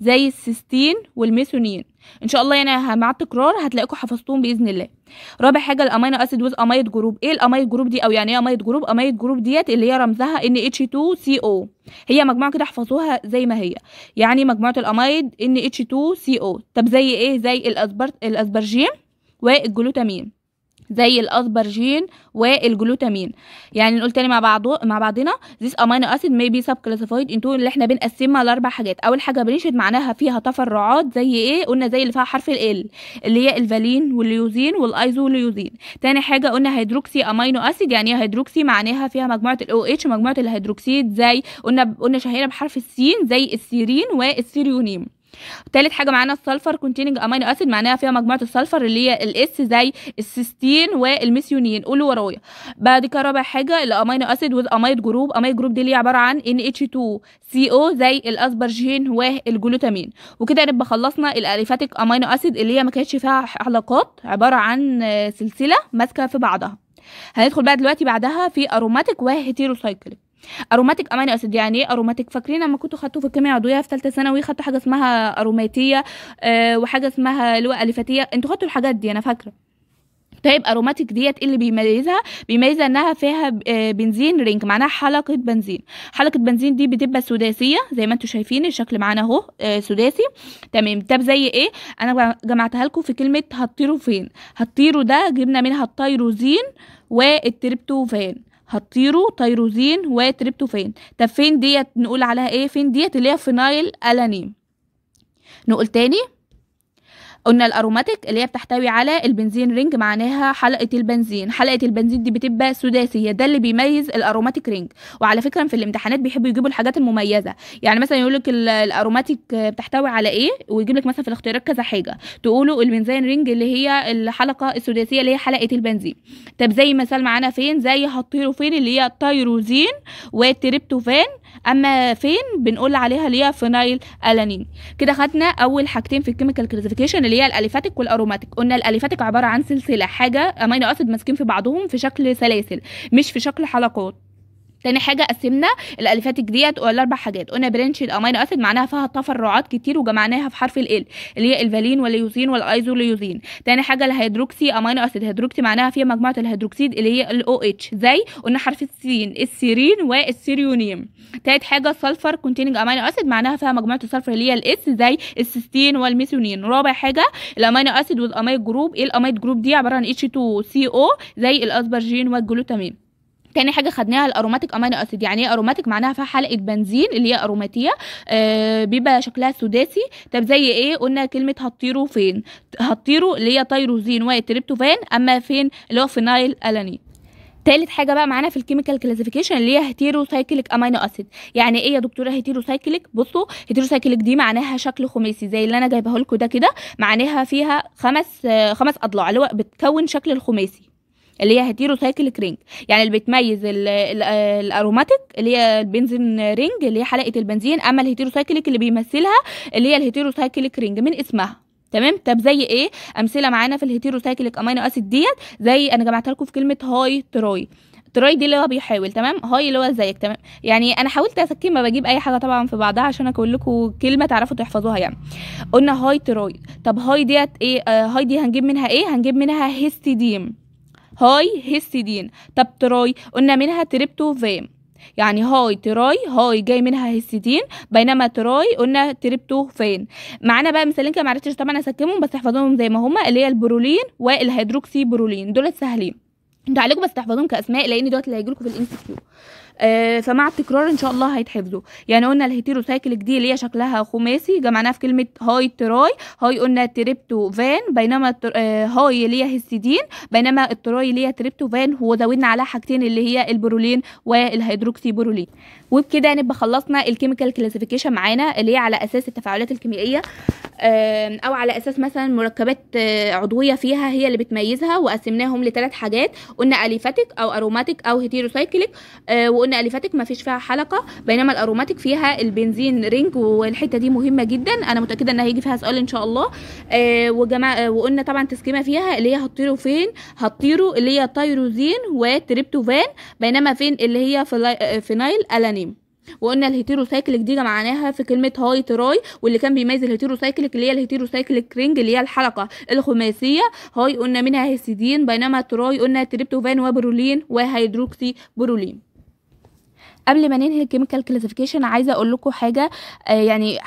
زي السيستين والميثيونين ان شاء الله يعني مع التكرار هتلاقيكم حفظتوهم باذن الله رابع حاجه الامينو اسيد ويز امايد جروب ايه الامايد جروب دي او يعني ايه امايد جروب امايد جروب ديت اللي هي رمزها ان اتش 2 سي او هي مجموعه كده احفظوها زي ما هي يعني مجموعه الامايد ان اتش 2 سي او طب زي ايه زي الاسبرجين والجلوتامين زي الاسبرجين والجلوتامين يعني نقول تاني مع بعضه مع بعضنا امينو اسيد مي بي سب subclassified انتو اللي احنا بنقسمها لاربع حاجات اول حاجه بنشد معناها فيها تفرعات زي ايه قلنا زي اللي فيها حرف ال اللي هي الفالين والليوزين والايزوليوزين تاني حاجه قلنا هيدروكسي امينو اسيد يعني ايه هيدروكسي معناها فيها مجموعه الاو اتش مجموعه الهيدروكسيد زي قلنا قلنا شهيره بحرف السين زي السيرين والسيريونيم تالت حاجه معانا السلفر كونتيننج امينو اسيد معناها فيها مجموعه السلفر اللي هي الاس زي السيستين والميثيونين قولوا ورايا بعد كده رابع حاجه الامينو اسيد والاميد جروب اميد جروب دي اللي عباره عن ان اتش 2 سي او زي الاسبرجين والجلوتامين وكده نبقى خلصنا الاليفاتيك امينو اسيد اللي هي ما كانتش فيها علاقات عباره عن سلسله ماسكه في بعضها هندخل بقى دلوقتي بعدها في اروماتيك وهيتيروسايكليك اروماتيك اماني اسيد يعني ايه اروماتيك فاكرين لما كنتوا خدتوا في الكيمياء العضويه في ثالثه ثانوي خدتوا حاجه اسمها اروماتيه آه وحاجه اسمها اللي هو الفاتيه انتوا خدتوا الحاجات دي انا فاكره طيب اروماتيك ديت إيه اللي بيميزها بيميزها انها فيها آه، بنزين رينج معناها حلقه بنزين حلقه بنزين دي بتبقى سداسيه زي ما انتم شايفين الشكل معانا اهو آه، سداسي تمام طب زي ايه انا جمعتها لكم في كلمه هتطيروا فين هتطيروا ده جبنا منها التيروزين والتريبتوفان هتطيروا تيروزين وتريبتوفان طب فين ديت نقول عليها ايه فين ديت اللي هي فينايل الانين نقول تاني قلنا الاروماتيك اللي هي بتحتوي على البنزين رينج معناها حلقه البنزين حلقه البنزين دي بتبقى سداسيه ده اللي بيميز الاروماتيك رينج وعلى فكره في الامتحانات بيحبوا يجيبوا الحاجات المميزه يعني مثلا يقول لك الاروماتيك بتحتوي على ايه ويجيب لك مثلا في الاختيارات كذا حاجه تقولوا البنزين رينج اللي هي الحلقه السداسيه اللي هي حلقه البنزين طب زي مثال معانا فين زي هتطيروا فين اللي هي التيروزين والتريبتوفان اما فين بنقول عليها اللي هي فينايل الانين كده خدنا اول حاجتين في الكيميكال كلاسيفيكيشن اللي هي الاليفاتيك والاروماتيك قلنا الاليفاتيك عباره عن سلسله حاجه امينو اسيد ماسكين في بعضهم في شكل سلاسل مش في شكل حلقات تاني حاجه قسمنا الالفاتك ديت أربع حاجات قلنا برانش الامينو اسيد معناها فيها تفرعات كتير وجمعناها في حرف ال اللي هي الفالين واليوزين والايزوليوزين تاني حاجه الهيدروكسي امينو اسيد هيدروكسي معناها فيها مجموعه الهيدروكسيد اللي هي ال OH زي قلنا حرف السين السيرين والسيريونيم تالت حاجه سلفر كونتيننج امينو اسيد معناها فيها مجموعه السلفر اللي هي الاس زي السيستين والميثيونين رابع حاجه الامينو اسيد والأمايد جروب ايه الأمايد جروب دي عباره عن h 2 سي او زي الاسبرجين والجلوتامين تاني حاجه خدناها الاروماتيك امينو اسيد يعني ايه اروماتيك معناها فيها حلقه بنزين اللي هي اروماتيه آه بيبقى شكلها سداسي طب زي ايه قلنا كلمه هتطيروا فين هتطيروا اللي هي تيروزين وتريبتوفان اما فين اللي هو فينايل الانين تالت حاجه بقى معانا في الكيميكال كلاسيفيكيشن اللي هي هيتيروسايكليك امينو اسيد يعني ايه يا دكتوره هيتيروسايكليك بصوا هيتيروسايكليك دي معناها شكل خماسي زي اللي انا جايبه لكم ده كده معناها فيها خمس آه خمس اضلاع اللي هو بتكون شكل الخماسي اللي هي هيتيروسايكليك رينج يعني اللي بتميز الاروماتيك اللي هي البنزين رينج اللي هي حلقه البنزين اما سايكليك اللي بيمثلها اللي هي الهيتيروسايكليك رينج من اسمها تمام طب زي ايه امثله معانا في الهيتيروسايكليك امينو اسيد ديت زي انا جمعتها لكم في كلمه هاي تروي تراي دي اللي هو بيحاول تمام هاي اللي هو زيك تمام يعني انا حاولت اسكن ما بجيب اي حاجه طبعا في بعضها عشان اقول لكم كلمه تعرفوا تحفظوها يعني قلنا هاي تراي طب هاي ديت ايه آه هاي دي هنجيب منها ايه هنجيب منها هيستيديم هاي هيستيدين طب تراي قلنا منها تريبتوفان يعني هاي تراي هاي جاي منها هيستين بينما تراي قلنا تريبتوفان معانا بقى مثالين كده معرفتش طبعا اسكمهم بس احفظهم زي ما هما اللي هي البرولين والهيدروكسي برولين دول سهلين انتوا عليكم بس تحفظوهم كاسماء لان دولت اللي هيجيلكوا في الام فمع آه، التكرار ان شاء الله هيتحفظوا يعني قلنا الهيتيروسايكلك دي اللي هي شكلها خماسي جمعناها في كلمه هاي تراي هاي قلنا تريبتوفان بينما آه، هاي اللي هي هيستيدين بينما التراي اللي هي تريبتوفان وزودنا عليها حاجتين اللي هي البرولين والهيدروكسي برولين وبكده نبقى خلصنا الكيميكال كلاسيفيكيشن معانا اللي هي على اساس التفاعلات الكيميائيه او على اساس مثلا مركبات آه، عضويه فيها هي اللي بتميزها وقسمناهم لثلاث حاجات قلنا اليفاتيك او اروماتيك او هيتيروسايكليك وقلنا قلنا اليفاتك ما فيش فيها حلقه بينما الاروماتيك فيها البنزين رينج والحته دي مهمه جدا انا متاكده ان هيجي فيها سؤال ان شاء الله آه،, آه وقلنا طبعا تسكيمه فيها اللي هي هتطيروا فين هتطيروا اللي هي تايروزين وتريبتوفان بينما فين اللي هي آه، فينايل الانيم وقلنا الهيتيروسايكليك دي معناها في كلمه هاي تراي واللي كان بيميز الهيتيروسايكليك اللي هي الهيتيروسايكليك رينج اللي هي الحلقه الخماسيه هاي قلنا منها هيسيدين بينما تراي قلنا تريبتوفان وبرولين وهيدروكسي برولين قبل ما ننهي الكيميكال كلاسيفيكيشن عايزه اقول لكم حاجه آه، يعني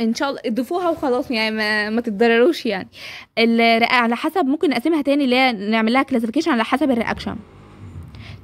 ان شاء الله اضيفوها وخلاص يعني ما, ما تتضرروش يعني على حسب ممكن نقسمها تاني اللي نعمل لها كلاسيفيكيشن على حسب الرياكشن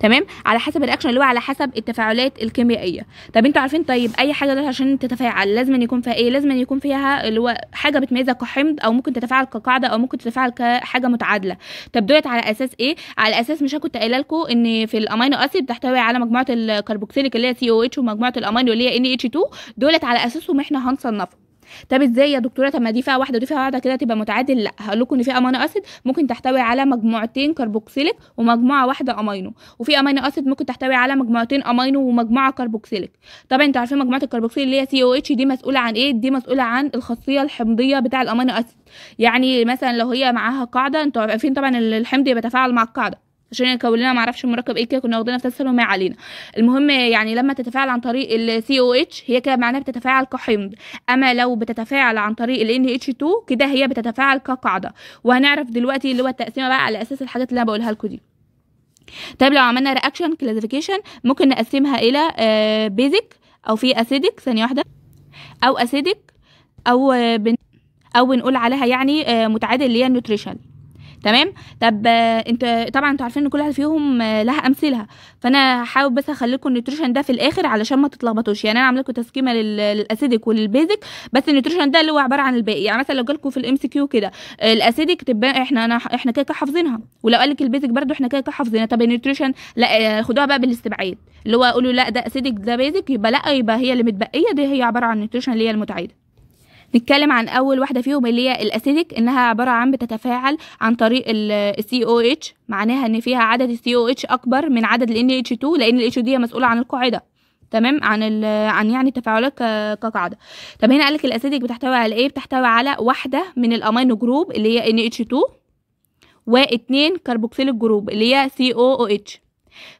تمام على حسب الاكشن اللي هو على حسب التفاعلات الكيميائيه طب انتوا عارفين طيب اي حاجه دلوقتي عشان تتفاعل لازم يكون فيها ايه لازم يكون فيها اللي هو حاجه بتميزها كحمض او ممكن تتفاعل كقاعده او ممكن تتفاعل كحاجه متعادله طب دولت على اساس ايه على اساس مش كنت قايله لكم ان في الامينو اسيد بتحتوي على مجموعه الكربوكسيليك اللي هي سي او اتش ومجموعه الامينو اللي هي ان اتش 2 دولت على اساسهم احنا هنصنفهم طب ازاي يا دكتوره طب ما دي فئه واحده ودي فئه واحده كده تبقى متعادل لا هقول لكم ان في امينو اسيد ممكن تحتوي على مجموعتين كربوكسيليك ومجموعه واحده امينو وفي امينو اسيد ممكن تحتوي على مجموعتين امينو ومجموعه كربوكسيليك طبعا انتوا عارفين مجموعه الكربوكسيل اللي هي سي او اتش دي مسؤوله عن ايه دي مسؤوله عن الخاصيه الحمضيه بتاع الامينو اسيد يعني مثلا لو هي معاها قاعده انتوا عارفين طبعا الحمض بيتفاعل مع القاعده عشان كلنا ما اعرفش المركب ايه كده كنا واخدينها في تسلسل وما علينا المهم يعني لما تتفاعل عن طريق السي او اتش هي كده معناها بتتفاعل كحمض اما لو بتتفاعل عن طريق ال اتش 2 كده هي بتتفاعل كقاعده وهنعرف دلوقتي اللي هو التقسيمه بقى على اساس الحاجات اللي انا بقولها لكم دي طيب لو عملنا رياكشن كلاسيفيكيشن ممكن نقسمها الى بيزك آه، او في اسيدك ثانيه واحده او اسيدك او بن او بنقول عليها يعني آه، متعادل اللي هي النيوتريشن تمام طب انت طبعا انتوا عارفين ان كل واحد فيهم آه، لها امثله فانا هحاول بس لكم النيوتريشن ده في الاخر علشان ما تتلخبطوش يعني انا عامله لكم تسكيمه للاسيديك وللبيزك بس النيوتريشن ده اللي هو عباره عن الباقي يعني مثلا لو جالكم في الام سي كيو كده الاسيديك تبقى احنا انا احنا كده كده حافظينها ولو قال لك البيزك برده احنا كده كده حافظينها طب النيوتريشن لا آه، خدوها بقى بالاستبعاد اللي هو قولوا لا ده اسيديك ده بيزك يبقى لا يبقى هي اللي متبقيه دي هي عباره عن النيوتريشن اللي هي المتعاده نتكلم عن اول واحده فيهم اللي هي الاسيتيك انها عباره عن بتتفاعل عن طريق السي او اتش معناها ان فيها عدد السي او اتش اكبر من عدد الان اتش 2 لان ال دي مسؤوله عن القاعده تمام عن عن يعني التفاعلات كقاعده طب هنا قالك الاسيتيك بتحتوي على ايه بتحتوي على واحده من الامينو جروب اللي هي اتش 2 واتنين كربوكسيل جروب اللي هي سي او او اتش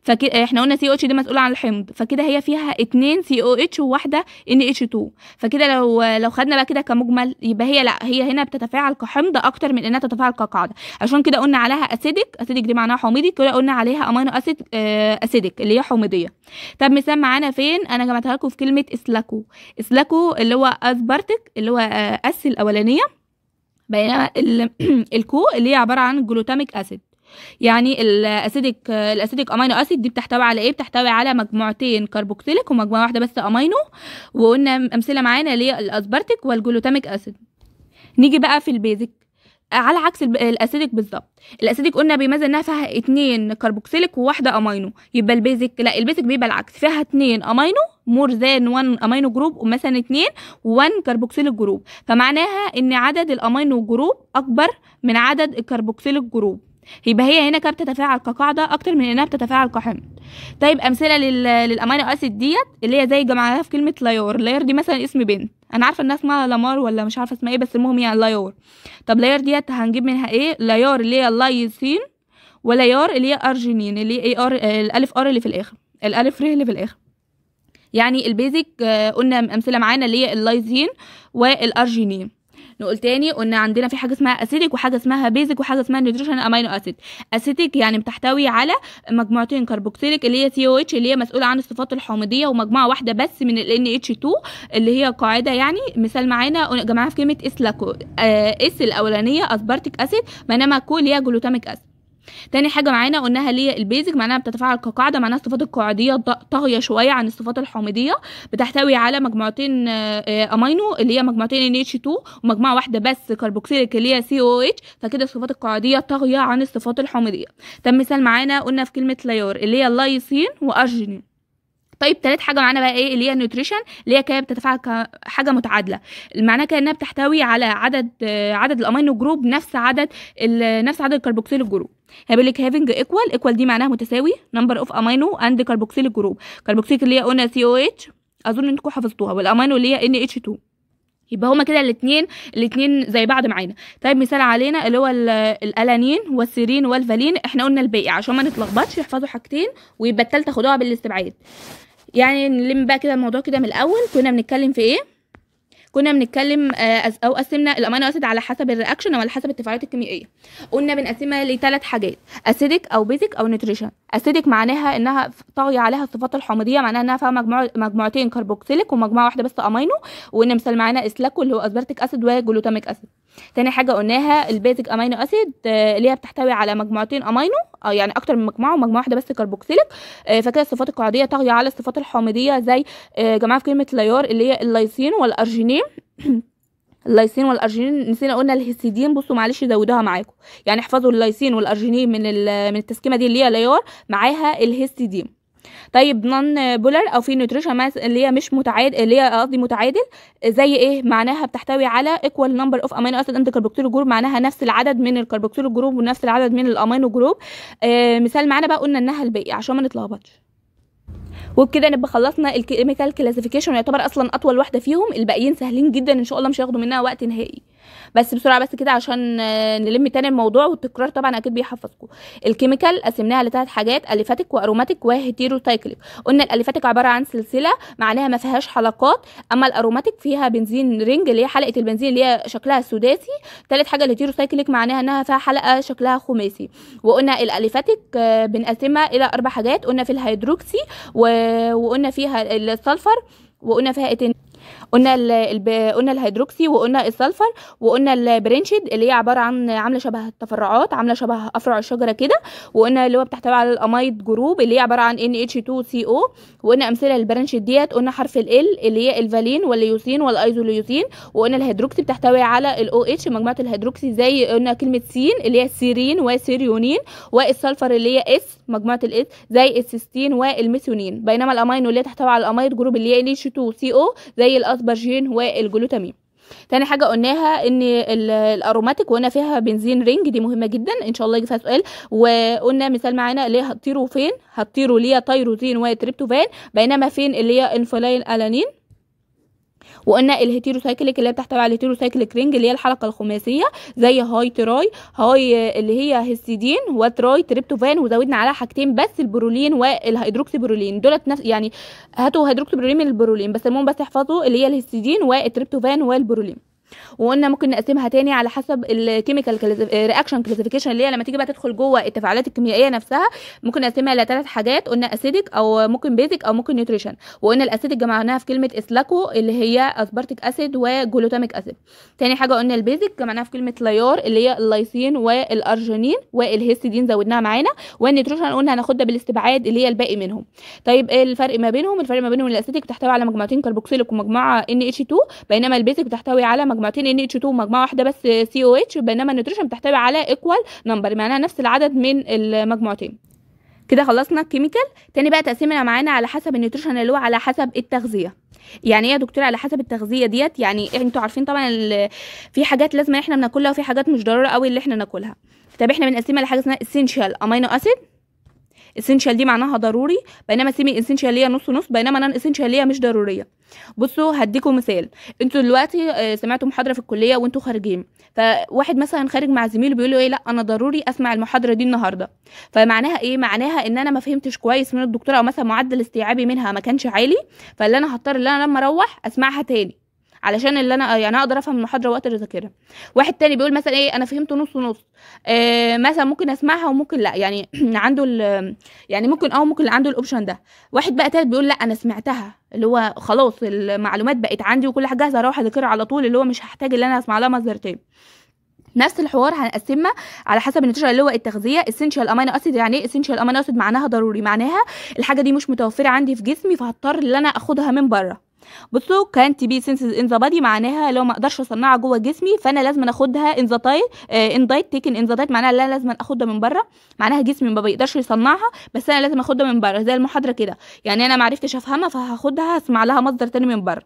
فكده آه، احنا قلنا سي او اتش دي مسؤوله عن الحمض فكده هي فيها اتنين سي او اتش وواحده ان اتش 2 فكده لو لو خدنا بقى كده كمجمل يبقى هي لا هي هنا بتتفاعل كحمض اكتر من انها تتفاعل كقاعده عشان كده قلنا عليها اسيدك اسيدك دي معناها حميضي كده قلنا عليها امينو اسيد اسيدك اللي هي حميضيه طب مثال معانا فين انا جمعتها لكم في كلمه اسلاكو اسلاكو اللي هو اسبرتك اللي هو آه، اس الاولانيه بينما الكو اللي هي عباره عن جلوتاميك اسيد يعني الاسيدك الاسيدك امينو اسيد دي بتحتوي على ايه بتحتوي على مجموعتين كربوكسيليك ومجموعه واحده بس امينو وقلنا امثله معانا للاسبرتيك والجلوتاميك اسيد نيجي بقى في البيزك على عكس الاسيدك بالظبط الاسيدك قلنا بيميز انها فيها اتنين كربوكسيليك وواحده امينو يبقى البيزك لا البيزك بيبقى العكس فيها اتنين امينو مور ذان 1 امينو جروب ومثلا اتنين 1 كربوكسيليك جروب فمعناها ان عدد الامينو جروب اكبر من عدد الكربوكسيليك جروب يبقى هي هنا كانت بتتفاعل كقاعده اكتر من انها بتتفاعل كحمض طيب امثله للامينو اسيد ديت اللي هي زي جمعناها في كلمه لاير لاير دي مثلا اسم بنت انا عارفه انها اسمها لامار ولا مش عارفه اسمها ايه بس المهم يعني لاير طب لاير ديت هنجيب منها ايه لاير اللي هي اللايسين ولاير اللي هي ارجينين اللي هي إيه، ار الالف ار اللي في الاخر الالف ر اللي في الاخر يعني البيزك آه، قلنا امثله معانا اللي هي اللايزين والارجينين نقول تاني قلنا عندنا في حاجه اسمها اسيتيك وحاجه اسمها بيزك وحاجه اسمها نيوتريشن امينو اسيد اسيتيك يعني بتحتوي على مجموعتين كربوكسيليك اللي هي سي او اتش اللي هي مسؤوله عن الصفات الحامضيه ومجموعه واحده بس من ال ان اتش 2 اللي هي قاعده يعني مثال معانا يا في كلمه اسلاكو اس آه، الاولانيه اسبارتيك اسيد بينما كو اللي هي جلوتاميك اسيد تاني حاجه معانا قلناها اللي هي البيزك معناها بتتفاعل كقاعده معناها الصفات القاعديه طاغيه شويه عن الصفات الحامضيه بتحتوي على مجموعتين امينو آه، آه، اللي هي مجموعتين ان اتش 2 ومجموعه واحده بس كربوكسيليك اللي هي سي او اتش فكده الصفات القاعديه طاغيه عن الصفات الحامضيه تم مثال معانا قلنا في كلمه لايور اللي هي اللايسين وارجينين طيب تالت حاجه معانا بقى ايه اللي هي النيوتريشن اللي هي كده بتتفاعل كحاجه متعادله معناها كده انها بتحتوي على عدد آه، عدد الامينو جروب نفس عدد نفس عدد الكربوكسيل جروب هيقول لك هافينج ايكوال ايكوال دي معناها متساوي نمبر اوف امينو اند كربوكسيليك جروب كربوكسيليك اللي هي قلنا سي او اتش اظن انكم حفظتوها والامينو اللي هي ان اتش 2 يبقى هما كده الاثنين الاثنين زي بعض معانا طيب مثال علينا اللي هو الالانين والسيرين والفالين احنا قلنا الباقي عشان ما نتلخبطش احفظوا حاجتين ويبقى التالتة خدوها بالاستبعاد يعني نلم بقى كده الموضوع كده من الاول كنا بنتكلم في ايه كنا بنتكلم آه، او قسمنا الامينو اسيد على حسب الرياكشن او على حسب التفاعلات الكيميائيه قلنا بنقسمها لثلاث حاجات اسيدك او بيزك او نيوتريشن اسيدك معناها انها طاغيه عليها الصفات الحموضيه معناها انها فيها مجموع مجموعتين كربوكسيليك ومجموعه واحده بس امينو مثال معانا اسلاكو اللي هو اسبرتيك اسيد وجلوتاميك اسيد تاني حاجه قلناها البيزك امينو اسيد اللي هي بتحتوي على مجموعتين امينو آه، يعني اكتر من مجموعه ومجموعه واحده بس كربوكسيليك آه، فكده الصفات القاعديه طاغيه على الصفات الحامضيه زي آه، جماعه في كلمه ليار اللي هي اللايسين والارجينين اللايسين والارجينين نسينا قلنا الهيسيدين بصوا معلش زودوها معاكم يعني احفظوا اللايسين والارجينين من من التسكيمه دي اللي هي ليار معاها الهيسيدين طيب نون بولر او في نيوتريشن ماس اللي هي مش متعادل اللي هي قصدي متعادل زي ايه معناها بتحتوي على ايكوال نمبر اوف امينو اسيد اند كربوكسيل جروب معناها نفس العدد من الكربوكسيل جروب ونفس العدد من الامينو جروب آه مثال معانا بقى قلنا انها الباقي عشان ما نتلخبطش وبكده نبقى خلصنا الكيميكال كلاسيفيكيشن يعتبر اصلا اطول واحده فيهم الباقيين سهلين جدا ان شاء الله مش هياخدوا منها وقت نهائي بس بسرعه بس كده عشان آه، نلم تاني الموضوع والتكرار طبعا اكيد بيحفظكم الكيميكال قسمناها لثلاث حاجات اليفاتيك واروماتيك وهيتيروتايكليك قلنا الاليفاتيك عباره عن سلسله معناها ما فيهاش حلقات اما الاروماتيك فيها بنزين رينج اللي هي حلقه البنزين اللي هي شكلها سداسي ثالث حاجه الهيتيروتايكليك معناها انها فيها حلقه شكلها خماسي وقلنا الاليفاتيك آه، بنقسمها الى اربع حاجات قلنا في الهيدروكسي و وقلنا فيها السلفر وقلنا فيها ايه قلنا قلنا الهيدروكسي وقلنا السلفر وقلنا البرينشيد اللي هي عباره عن عامله شبه التفرعات عامله شبه افرع الشجره كده وقلنا اللي هو بتحتوي على الامايد جروب اللي هي عباره عن ان اتش 2 سي او وقلنا امثله البرينشيد ديت قلنا حرف ال اللي هي الفالين والليوسين والايزوليوسين وقلنا الهيدروكسي بتحتوي على الاو اتش مجموعه الهيدروكسي زي قلنا كلمه سين اللي هي السيرين والسيريونين والسلفر اللي هي اس مجموعه الاس زي السيستين والميثيونين بينما الامينو اللي تحتوي على الامايد جروب اللي هي ان اتش 2 سي او زي الاسبرجين والجلوتامين تاني حاجه قلناها ان الاروماتيك وقلنا فيها بنزين رينج دي مهمه جدا ان شاء الله يجي فيها سؤال وقلنا مثال معانا اللي هي هتطيروا فين هتطيروا ليها تايروزين وتريبتوفان بينما فين اللي هي انفلاين الانين وقلنا الهيتيروسايكليك اللي هي بتحتوي على الهيتيروسايكليك رينج اللي هي الحلقه الخماسيه زي هاي تراي هاي اللي هي هيستيدين وتراي تريبتوفان وزودنا على حاجتين بس البرولين والهيدروكسي برولين دولت نفس يعني هاتوا هيدروكسي برولين من البرولين بس المهم بس احفظوا اللي هي الهيستيدين والتريبتوفان والبرولين وقلنا ممكن نقسمها تاني على حسب الكيميكال رياكشن كلاسيفيكيشن اللي هي لما تيجي بقى تدخل جوه التفاعلات الكيميائيه نفسها ممكن نقسمها ثلاث حاجات قلنا اسيدك او ممكن بيزك او ممكن نيوتريشن وقلنا الاسيدك جمعناها في كلمه اسلاكو اللي هي اسبارتيك اسيد وجلوتاميك اسيد تاني حاجه قلنا البيزك جمعناها في كلمه لايور اللي هي اللايسين والارجينين والهيستيدين زودناها معانا والنيوتريشن قلنا هناخدها بالاستبعاد اللي هي الباقي منهم طيب ايه الفرق ما بينهم الفرق ما بينهم الاسيدك بتحتوي على مجموعتين كربوكسيلك ومجموعه ان اتش 2 بينما البيزك بتحتوي على مجموعة مجموعتين ان اتش 2 ومجموعه واحده بس سي او اتش بينما النيوتريشن بتحتوي على ايكوال نمبر معناها نفس العدد من المجموعتين كده خلصنا الكيميكال تاني بقى تقسيمنا معانا على حسب النيوتريشن اللي هو على حسب التغذيه يعني ايه يا دكتوره على حسب التغذيه ديت يعني إيه، انتوا عارفين طبعا في حاجات لازم احنا بناكلها وفي حاجات مش ضروره قوي اللي احنا ناكلها طب احنا بنقسمها لحاجه اسمها اسينشال امينو اسيد اسينشال دي معناها ضروري بينما سيمي اسينشال هي نص نص بينما نان اسينشال هي مش ضروريه بصوا هديكم مثال انتوا دلوقتي آه، سمعتوا محاضره في الكليه وانتوا خارجين فواحد مثلا خارج مع زميله بيقول له ايه لا انا ضروري اسمع المحاضره دي النهارده فمعناها ايه معناها ان انا ما فهمتش كويس من الدكتوره او مثلا معدل استيعابي منها ما كانش عالي فاللي انا هضطر ان انا لما اروح اسمعها تاني علشان اللي انا يعني اقدر افهم المحاضره وقت اذاكرها واحد تاني بيقول مثلا ايه انا فهمت نص نص آه مثلا ممكن اسمعها وممكن لا يعني عنده يعني ممكن اه ممكن عنده الاوبشن ده واحد بقى تالت بيقول لا انا سمعتها اللي هو خلاص المعلومات بقت عندي وكل حاجه اروح اذاكرها على طول اللي هو مش هحتاج ان انا اسمع لها مصدر تاني نفس الحوار هنقسمها على حسب النتيجه اللي هو التغذيه اسينشال امينو اسيد يعني ايه اسينشال امينو اسيد معناها ضروري معناها الحاجه دي مش متوفره عندي في جسمي فهضطر ان انا اخدها من بره بصوا كانت بي سينسز ان ذا بادي معناها لو ما اقدرش اصنعها جوه جسمي فانا لازم اخدها ان ذا تايت ان دايت تيكن ان ذا دايت معناها لا لازم اخدها من بره معناها جسمي ما بيقدرش يصنعها بس انا لازم اخدها من بره زي المحاضره كده يعني انا ما عرفتش افهمها فهاخدها اسمع لها مصدر تاني من بره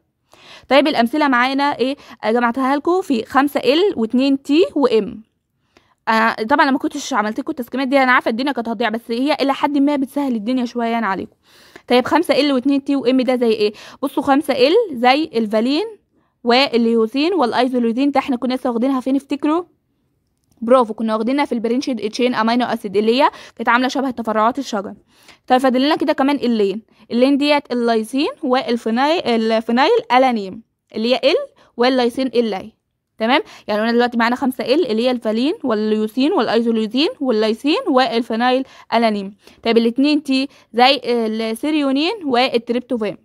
طيب الامثله معانا ايه آه، جمعتها لكم في 5 ال و2 تي وام أنا طبعا انا كنتش عملت لكم التسكيمات دي انا عارفه الدنيا كانت هتضيع بس هي الى حد ما بتسهل الدنيا شويه يعني عليكم طيب 5 ال و2 تي وام ده زي ايه بصوا 5 ال زي الفالين والليوزين والايزوليوزين ده احنا كنا لسه واخدينها فين افتكروا برافو كنا واخدينها في البرينشيد تشين امينو اسيد اللي هي كانت عامله شبه تفرعات الشجر طيب فاضل لنا كده كمان اللين اللين ديت اللايسين والفينايل الفينايل الانيم اللي هي ال واللايسين اللاي تمام يعني قلنا دلوقتي معانا خمسة ال اللي هي الفالين والليوسين والايزوليوزين والليسين والفنايل الانين طيب الاثنين تي زي السيريونين والتريبتوفان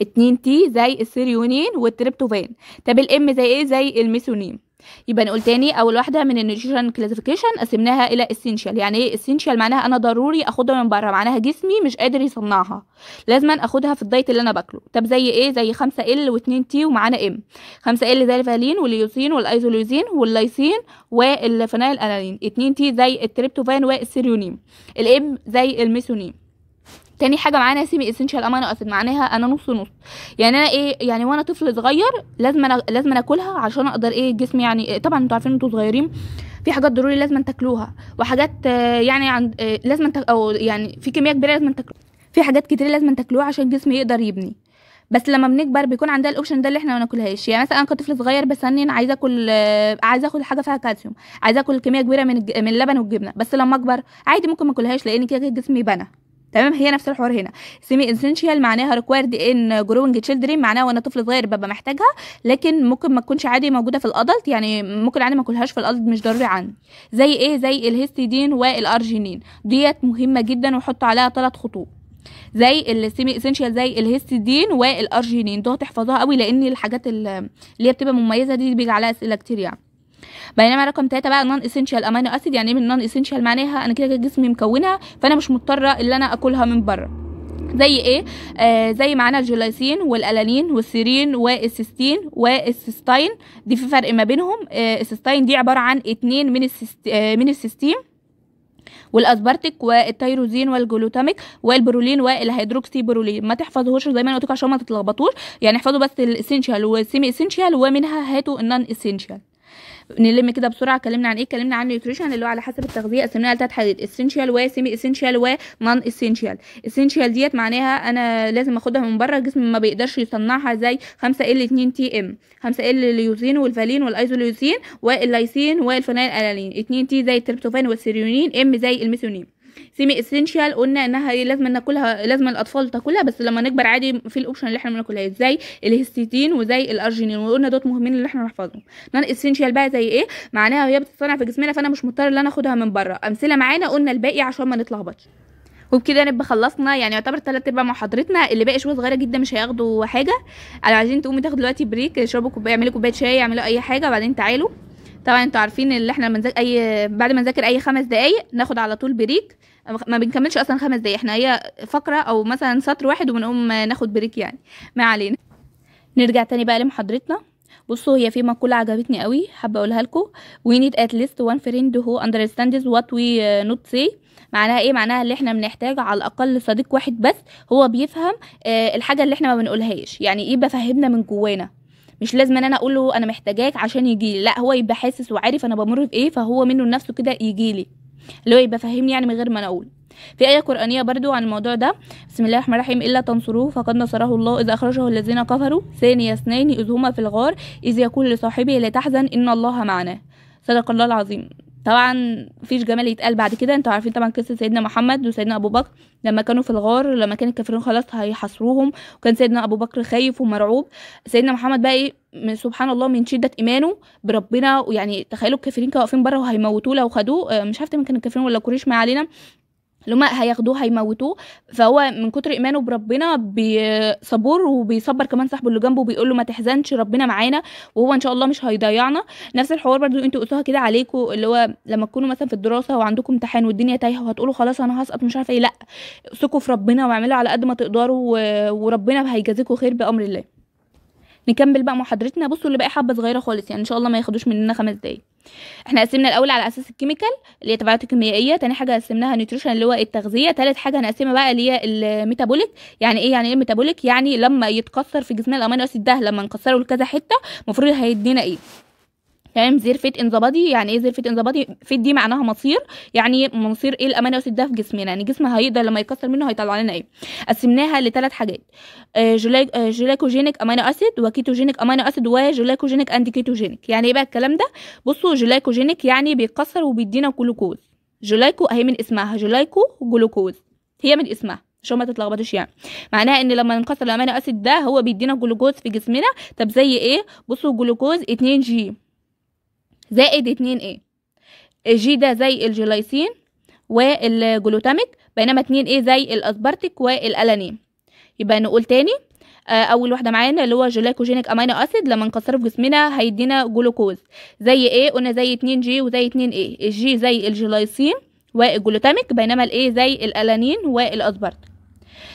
اتنين تي زي السيريونين والتريبتوفان طب الام زي ايه زي الميثونين يبقى نقول تاني اول واحده من النيوتريشن كلاسيفيكيشن قسمناها الى اسينشال يعني ايه اسينشال معناها انا ضروري اخدها من بره معناها جسمي مش قادر يصنعها لازم اخدها في الدايت اللي انا باكله طب زي ايه زي 5 ال و2 تي ومعانا ام 5 ال زي الفالين والليوسين والايزوليوزين واللايسين والفينايل الانين 2 تي زي التريبتوفان والسيريونيم الام زي الميسونيم تاني حاجه معانا سيمي اسينشال امينو اسيد معناها انا نص نص يعني انا ايه يعني وانا طفل صغير لازم أنا لازم أنا اكلها عشان اقدر ايه جسمي يعني إيه، طبعا انتوا عارفين انتوا صغيرين في حاجات ضروري لازم تاكلوها وحاجات يعني عند إيه، لازم تك... او يعني في كميه كبيره لازم تاكلوها في حاجات كتير لازم تاكلوها عشان جسمي يقدر يبني بس لما بنكبر بيكون عندها الاوبشن ده اللي احنا ما ناكلهاش يعني مثلا انا كطفل صغير بسنن عايزه اكل عايزه اكل حاجه فيها كالسيوم عايزه اكل كميه كبيره من من اللبن والجبنه بس لما اكبر عادي ممكن ما اكلهاش لان كده جسمي بنى تمام هي نفس الحوار هنا سيمي اسينشال معناها ريكوايرد ان جروينج تشيلدرن معناها وانا طفل صغير ببقى محتاجها لكن ممكن ما تكونش عادي موجوده في الادلت يعني ممكن عادي ما اكلهاش في الادلت مش ضروري عندي زي ايه زي الهيستيدين والارجينين ديت مهمه جدا وحطوا عليها ثلاث خطوط زي السيمي اسينشال زي الهيستيدين والارجينين دول تحفظوها قوي لان الحاجات اللي هي بتبقى مميزه دي بيجي عليها اسئله كتير يعني بينما رقم 3 بقى نون اسينشال امينو اسيد يعني ايه من نون اسينشال معناها انا كده كده جسمي مكونها فانا مش مضطره ان انا اكلها من بره زي ايه آه زي معانا الجلايسين والالانين والسيرين والسيستين والسيستين دي في فرق ما بينهم آه السيستين دي عباره عن اتنين من السيست آه من السيستين والاسبرتيك والتيروزين والجلوتاميك والبرولين والهيدروكسي برولين ما تحفظوهوش زي ما انا قلت لكم عشان ما تتلخبطوش يعني احفظوا بس الاسينشال والسيمي اسينشال ومنها هاتوا النون اسينشال نلم كده بسرعه كلمنا عن ايه كلمنا عن نيوتريشن اللي هو على حسب التغذيه قسمناها لثلاث حاجات اسينشال وسيمي اسينشال ونون اسينشال اسينشال ديت معناها انا لازم اخدها من بره الجسم ما بيقدرش يصنعها زي 5 ال 2 تي ام 5 ال اليوزين والفالين والايزوليوزين واللايسين والفينيل الالين 2 تي زي التربتوفان والسيريونين ام زي الميثيونين سيمي اسينشال قلنا انها لازم ناكلها لازم الاطفال تاكلها بس لما نكبر عادي في الاوبشن اللي احنا بناكلها إيه؟ زي الهستيتين وزي الارجينين وقلنا دوت مهمين اللي احنا نحفظهم نون اسينشال بقى زي ايه معناها هي بتتصنع في جسمنا فانا مش مضطر ان انا اخدها من بره امثله معانا قلنا الباقي عشان ما نتلخبطش وبكده نبقى خلصنا يعني يعتبر تلات ارباع محاضرتنا اللي باقي شويه صغيره جدا مش هياخدوا حاجه عايزين تقوموا تاخدوا دلوقتي بريك اشربوا كوبايه اعملوا كوبايه شاي اعملوا اي حاجه وبعدين تعالوا طبعا انتوا عارفين اللي احنا لما نذاكر اي بعد ما نذاكر اي خمس دقايق ناخد على طول بريك ما بنكملش اصلا خمس دقايق احنا هي فقره او مثلا سطر واحد وبنقوم ناخد بريك يعني ما علينا نرجع تاني بقى لمحاضرتنا بصوا هي في مقولة عجبتني قوي حابة اقولها لكم we need at least one friend who understands what we uh, not say معناها ايه معناها اللي احنا بنحتاج على الاقل صديق واحد بس هو بيفهم آه، الحاجة اللي احنا ما بنقولهاش يعني ايه بفهمنا من جوانا مش لازم ان انا اقول له انا محتاجاك عشان يجي لا هو يبقى حاسس وعارف انا بمر بايه فهو منه لنفسه كده يجي لي اللي هو يبقى فاهمني يعني من غير ما انا اقول في آية قرآنية برضو عن الموضوع ده بسم الله الرحمن الرحيم إلا تنصروه فقد نصره الله إذ أخرجه الذين كفروا ثاني اثنين إذ هما في الغار إذ يقول لصاحبه لا تحزن إن الله معنا صدق الله العظيم طبعا مفيش جمال يتقال بعد كده انتوا عارفين طبعا قصه سيدنا محمد وسيدنا ابو بكر لما كانوا في الغار لما كان الكافرين خلاص هيحاصروهم وكان سيدنا ابو بكر خايف ومرعوب سيدنا محمد بقى ايه من سبحان الله من شده ايمانه بربنا ويعني تخيلوا الكافرين كانوا واقفين بره وهيموتوه لو خدوه آه، مش عارفه من كان الكافرين ولا قريش ما علينا لما هياخدوه هيموتوه فهو من كتر ايمانه بربنا صبور وبيصبر كمان صاحبه اللي جنبه بيقول له ما تحزنش ربنا معانا وهو ان شاء الله مش هيضيعنا نفس الحوار برضو انتوا قلتوها كده عليكم اللي هو لما تكونوا مثلا في الدراسه وعندكم امتحان والدنيا تايهه وهتقولوا خلاص انا هسقط مش عارفه ايه لا ثقوا في ربنا واعملوا على قد ما تقدروا وربنا هيجازيكم خير بامر الله نكمل بقى محاضرتنا بصوا اللي بقى حبه صغيره خالص يعني ان شاء الله ما ياخدوش مننا خمس دقايق احنا قسمنا الاول على اساس الكيميكال اللي هي تبعات الكيميائيه تاني حاجه قسمناها نيوتريشن اللي هو التغذيه تالت حاجه هنقسمها بقى اللي هي الميتابوليك يعني ايه يعني ايه الميتابوليك يعني لما يتكسر في جسمنا الامينو اسيد ده لما نكسره لكذا حته المفروض هيدينا ايه تمام زير فيت انظبادي يعني ايه زير فيت انظبادي فيت دي معناها مصير يعني مصير ايه الامانه وسدها في جسمنا يعني جسمنا هيقدر لما يكسر منه هيطلع لنا ايه قسمناها لثلاث حاجات آه، جلايكوجينيك آه، امينو اسيد وكيتوجينيك امينو اسيد وجلايكوجينيك اند كيتوجينيك يعني ايه بقى الكلام ده بصوا جلايكوجينيك يعني بيتكسر وبيدينا جلوكوز جلايكو اهي من اسمها جلايكو جلوكوز هي من اسمها عشان ما تتلخبطوش يعني معناها ان لما نكسر الامينو اسيد ده هو بيدينا جلوكوز في جسمنا طب زي ايه بصوا جلوكوز 2 جي زائد اتنين ايه الجي ده زي الجلايسين والجلوتاميك بينما اتنين ايه زي الاسبارتيك والالانين يبقى نقول تاني آه، اول واحده معانا اللي هو جلايكوجينيك امينو اسيد لما نكسره في جسمنا هيدينا جلوكوز زي ايه قلنا زي 2 جي وزي 2 ايه الجي زي الجلايسين والجلوتاميك بينما الايه زي الالانين والاسبرت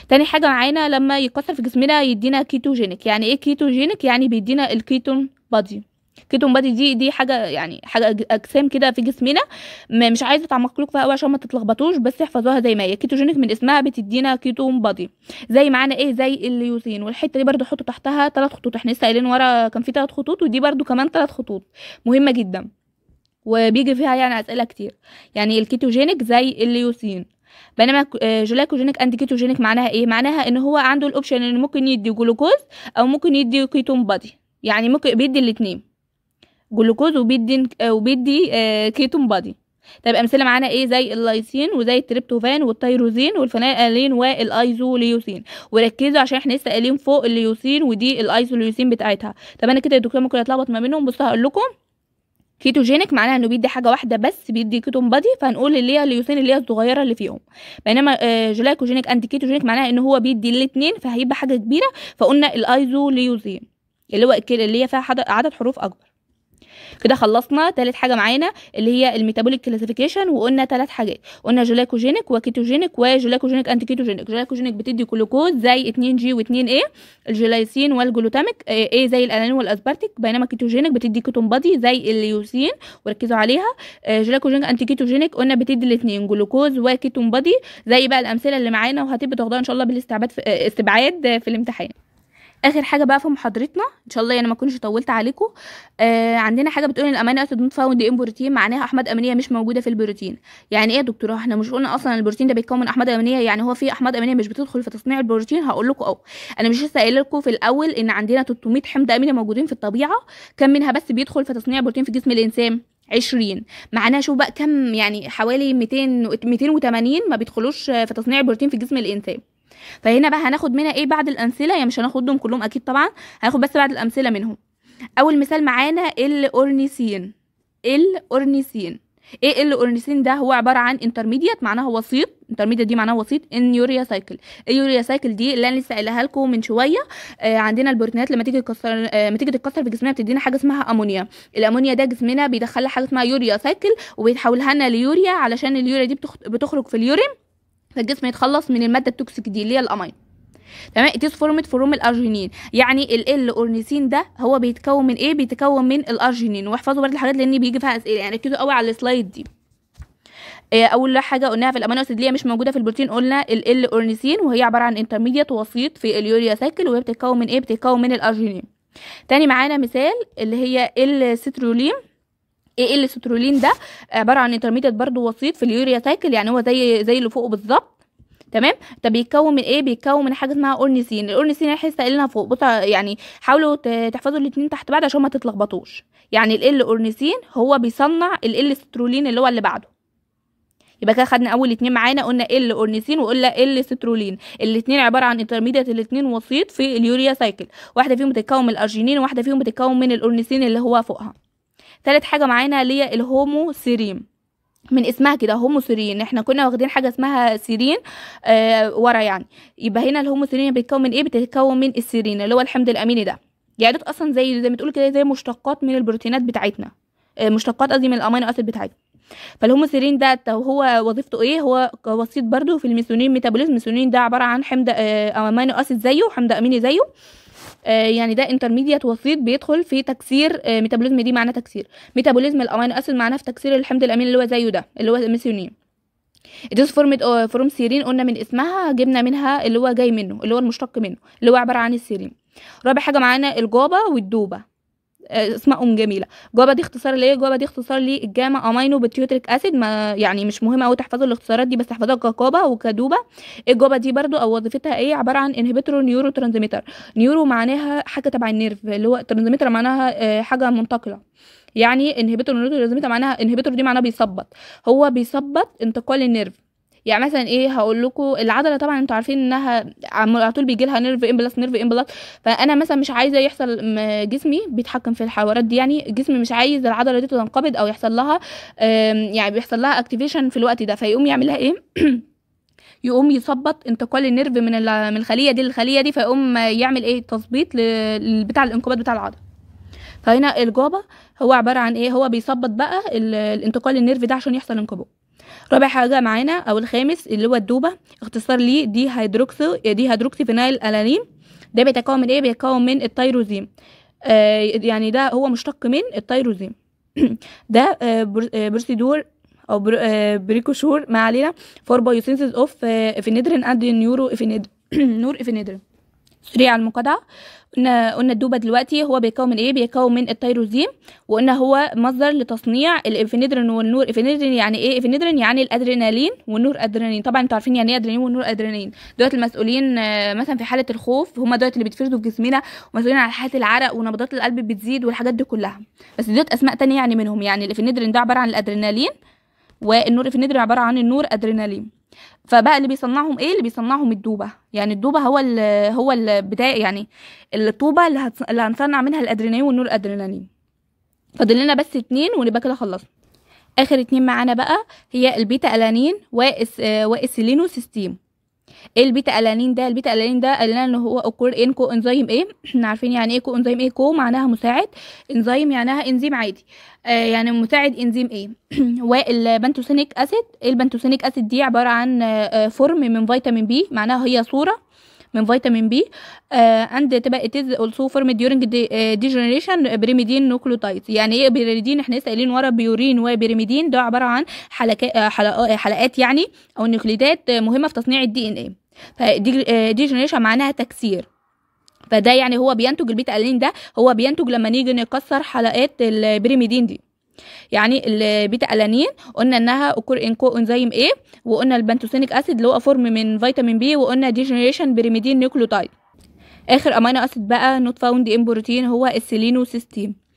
تاني حاجه معانا لما يتكسر في جسمنا يدينا كيتوجينيك يعني ايه كيتوجينيك يعني بيدينا الكيتون بادي كيتون بادي دي دي حاجه يعني حاجه اجسام كده في جسمنا مش عايزه اتعمق لكم فيها قوي عشان ما تتلخبطوش بس احفظوها زي ما هي كيتوجينيك من اسمها بتدينا كيتون بادي زي معانا ايه زي الليوسين والحته دي برده حطوا تحتها ثلاث خطوط احنا لسه قايلين ورا كان في ثلاث خطوط ودي برده كمان ثلاث خطوط مهمه جدا وبيجي فيها يعني اسئله كتير يعني الكيتوجينيك زي الليوسين بينما آه، جلايكوجينيك اند كيتوجينيك معناها ايه معناها ان هو عنده الاوبشن ان ممكن يدي جلوكوز او ممكن يدي كيتون بادي يعني ممكن بيدي الاثنين جلوكوز وبيدي آه، وبيدي آه، كيتون بادي طيب امثله معانا ايه زي اللايسين وزي التريبتوفان والتيروزين والفينالين والايزوليوسين وركزوا عشان احنا لسه قايلين فوق الليوسين ودي الايزوليوسين بتاعتها طب انا كده الدكتور ممكن اتلخبط ما بينهم بصوا هقول لكم كيتوجينيك معناها انه بيدي حاجه واحده بس بيدي كيتون بادي فهنقول اللي هي الليوسين اللي هي الصغيره اللي فيهم بينما آه، جلايكوجينيك انت كيتوجينيك معناها ان هو بيدي الاثنين فهيبقى حاجه كبيره فقلنا الايزوليوسين اللي هو اللي هي فيها عدد حروف اكبر كده خلصنا تالت حاجه معانا اللي هي الميتابوليك كلاسيفيكيشن وقلنا تلات حاجات قلنا جلايكوجينيك وكيتوجينيك وجلايكوجينيك انتي كيتوجينيك جلايكوجينيك بتدي جلوكوز زي 2 جي و2 اي الجلايسين والجلوتاميك ايه زي الالانين والاسبارتيك بينما كيتوجينيك بتدي كيتون بادي زي اليوسين وركزوا عليها آه، جلايكوجينيك انتي كيتوجينيك قلنا بتدي الاثنين جلوكوز وكيتون بادي زي بقى الامثله اللي معانا وهتبقى تاخدوها ان شاء الله بالاستعباد في آه، استبعاد في الامتحان اخر حاجه بقى في محاضرتنا ان شاء الله يعني ما اكونش طولت عليكم آه عندنا حاجه بتقول الامينو اسيد نوت فاوند ان بروتين معناها احماض امينيه مش موجوده في البروتين يعني ايه يا دكتوره احنا مش قلنا اصلا البروتين ده بيتكون من احماض امينيه يعني هو في احماض امينيه مش بتدخل في تصنيع البروتين هقول لكم اه انا مش لسه قايله لكم في الاول ان عندنا 300 حمض امينه موجودين في الطبيعه كم منها بس بيدخل في تصنيع البروتين في جسم الانسان 20 معناها شوف بقى كم يعني حوالي 200 280 ما بيدخلوش في تصنيع البروتين في جسم الانسان فهنا بقى هناخد منها ايه بعد الامثله يعني مش هناخدهم كلهم اكيد طبعا هناخد بس بعد الامثله منهم اول مثال معانا الاورنيسين الاورنيسين ايه الاورنيسين ده هو عباره عن انترميديت معناها وسيط انترميديت دي معناها وسيط ان يوريا سايكل اليوريا سايكل دي اللي انا لسه قايلها لكم من شويه آه عندنا البروتينات لما تيجي تتكسر آه تيجي تتكسر في جسمنا بتدينا حاجه اسمها امونيا الامونيا ده جسمنا بيدخلها حاجه اسمها يوريا سايكل وبيتحولها لنا ليوريا علشان اليوريا دي بتخرج في اليورين فالجسم يتخلص من الماده التوكسيك دي اللي هي الامين تمام اتيز فورمت فروم الارجينين يعني ال اورنيسين ده هو بيتكون من ايه بيتكون من الارجينين واحفظوا برده الحاجات لان بيجي فيها اسئله يعني ركزوا قوي على السلايد دي آه، اول حاجه قلناها في الامينو اسيد اللي هي مش موجوده في البروتين قلنا ال اورنيسين وهي عباره عن انترميديت وسيط في اليوريا سايكل وهي بتتكون من ايه بتتكون من الارجينين تاني معانا مثال اللي هي السترولين ايه ال سترولين ده عباره عن انترميديت برضو وسيط في اليوريا سايكل يعني هو زي زي اللي فوقه بالظبط تمام طب بيتكون من ايه بيتكون من حاجه اسمها اورنيسين الاورنيسين احنا لسه فوق بصوا يعني حاولوا تحفظوا الاثنين تحت بعض عشان ما تتلخبطوش يعني ال اورنيسين هو بيصنع ال سترولين اللي هو اللي بعده يبقى كده خدنا اول اتنين معانا قلنا ال اورنيسين وقلنا ال سترولين الاتنين عباره عن انترميديت الاتنين وسيط في اليوريا سايكل واحده فيهم بتتكون من الارجينين وواحده فيهم بتتكون من الاورنيسين اللي هو فوقها تالت حاجه معانا اللي هي الهومو سيريم من اسمها كده هوموسيرين احنا كنا واخدين حاجه اسمها سيرين آه ورا يعني يبقى هنا الهوموسيرين بتتكون من ايه بتتكون من السيرين اللي هو الحمض الاميني ده يعني ده اصلا زي زي ما تقول كده زي مشتقات من البروتينات بتاعتنا آه مشتقات قصدي من الامينو اسيد بتاعتنا فالهوموسيرين ده هو وظيفته ايه هو وسيط برضه في الميثيونين ميتابوليزم الميثيونين ده عباره عن حمض آه امينو اسيد زيه حمض اميني زيه آه، يعني ده انترميديت وسيط بيدخل في تكسير ميتابوليزم آه، دي معناه تكسير ميتابوليزم الامينو اسيد معناه في تكسير الحمض الامين اللي هو زيه ده اللي هو ميثيونين ديز فورم فروم سيرين قلنا من اسمها جبنا منها اللي هو جاي منه اللي هو المشتق منه اللي هو عباره عن السيرين رابع حاجه معانا الجوبه والدوبه ام آه، جميله جوابا دي اختصار ليه جوابا دي اختصار للجاما امينو بتيوتريك اسيد ما يعني مش مهم قوي تحفظوا الاختصارات دي بس احفظوها كجوابا وكدوبا الجوابا دي برضو او وظيفتها ايه عباره عن انهبيتور نيورو ترانزميتر نيورو معناها حاجه تبع النيرف اللي هو ترانزميتر معناها آه، حاجه منتقله يعني انهبيتور نيورو ترانزميتر معناها انهبيتور دي معناها بيثبط هو بيثبط انتقال النيرف يعني مثلا ايه هقول لكم العضله طبعا انتوا عارفين انها على طول بيجي لها نيرف امبلس نيرف امبلس فانا مثلا مش عايزه يحصل جسمي بيتحكم في الحوارات دي يعني جسمي مش عايز العضله دي تنقبض او يحصل لها يعني بيحصل لها اكتيفيشن في الوقت ده فيقوم يعملها ايه يقوم يثبط انتقال النيرف من من الخليه دي للخليه دي فيقوم يعمل ايه تثبيط بتاع الانقباض بتاع العضله فهنا الجابه هو عباره عن ايه هو بيثبط بقى الانتقال النيرف ده عشان يحصل انقباض رابع حاجه معانا او الخامس اللي هو الدوبه اختصار ليه دي هيدروكسي دي هيدروكسي فينايل الانين ده بيتكون من ايه بيتكون من التيروزين آه يعني ده هو مشتق من التيروزين ده آه،, آه بروسيدور او بر... آه بريكوشور ما علينا فور بايوسينسز اوف آه افينيدرين اند نيورو افينيدرين نور افينيدرين سريع المقاطعة قلنا قلنا الدوبا دلوقتي هو بيتكون من ايه بيتكون من التيروزين وقلنا هو مصدر لتصنيع الافينيدرين والنور افينيدرين يعني ايه افينيدرين يعني الادرينالين والنور ادرينالين طبعا انتوا عارفين يعني ايه ادرينالين والنور ادرينالين دول المسؤولين آه، مثلا في حاله الخوف هم دول اللي بيتفرزوا في جسمنا ومسؤولين على حاله العرق ونبضات القلب بتزيد والحاجات دي كلها بس دول اسماء تانية يعني منهم يعني الافينيدرين ده عباره عن الادرينالين والنور افينيدرين عباره عن النور ادرينالين فبقى اللي بيصنعهم ايه اللي بيصنعهم الدوبه يعني الدوبه هو ال هو البدايه يعني الطوبه اللي, هتص... اللي هنصنع منها الادرينالين والنور الادرينالين فاضل لنا بس اتنين ونبقى كده خلصنا اخر اتنين معانا بقى هي البيتا الانين والسيلينوسيستيم البيتا الانين ده البيتا الانين ده قال لنا ان هو اوكور ان كو انزيم ايه احنا عارفين يعني ايه كو انزيم ايه كو معناها مساعد انزيم معناها انزيم عادي آه يعني مساعد انزيم ايه والبنتوسينيك اسيد البنتوسينيك اسيد دي عباره عن آه فورم من فيتامين بي معناها هي صوره من فيتامين بي اند تبقى it is also formed during آه، degeneration pyrimidine nucleotides يعني ايه بريميدين احنا لسه قايلين ورا بيورين وبريميدين ده عباره عن حلقات آه، آه، حلقات يعني او نوكليتات مهمه في تصنيع الدي ان ايه فديجنريشن معناها تكسير فده يعني هو بينتج البيتا الين ده هو بينتج لما نيجي نكسر حلقات البريميدين دي يعني البيتا الانين قلنا انها اوكور ان كو انزيم ايه وقلنا البنتوسينيك اسيد اللي هو فورم من فيتامين بي وقلنا ديجنريشن بريميدين نيوكليوتايد اخر امينو اسيد بقى نوت فاوند ان بروتين هو السيلينوسيستين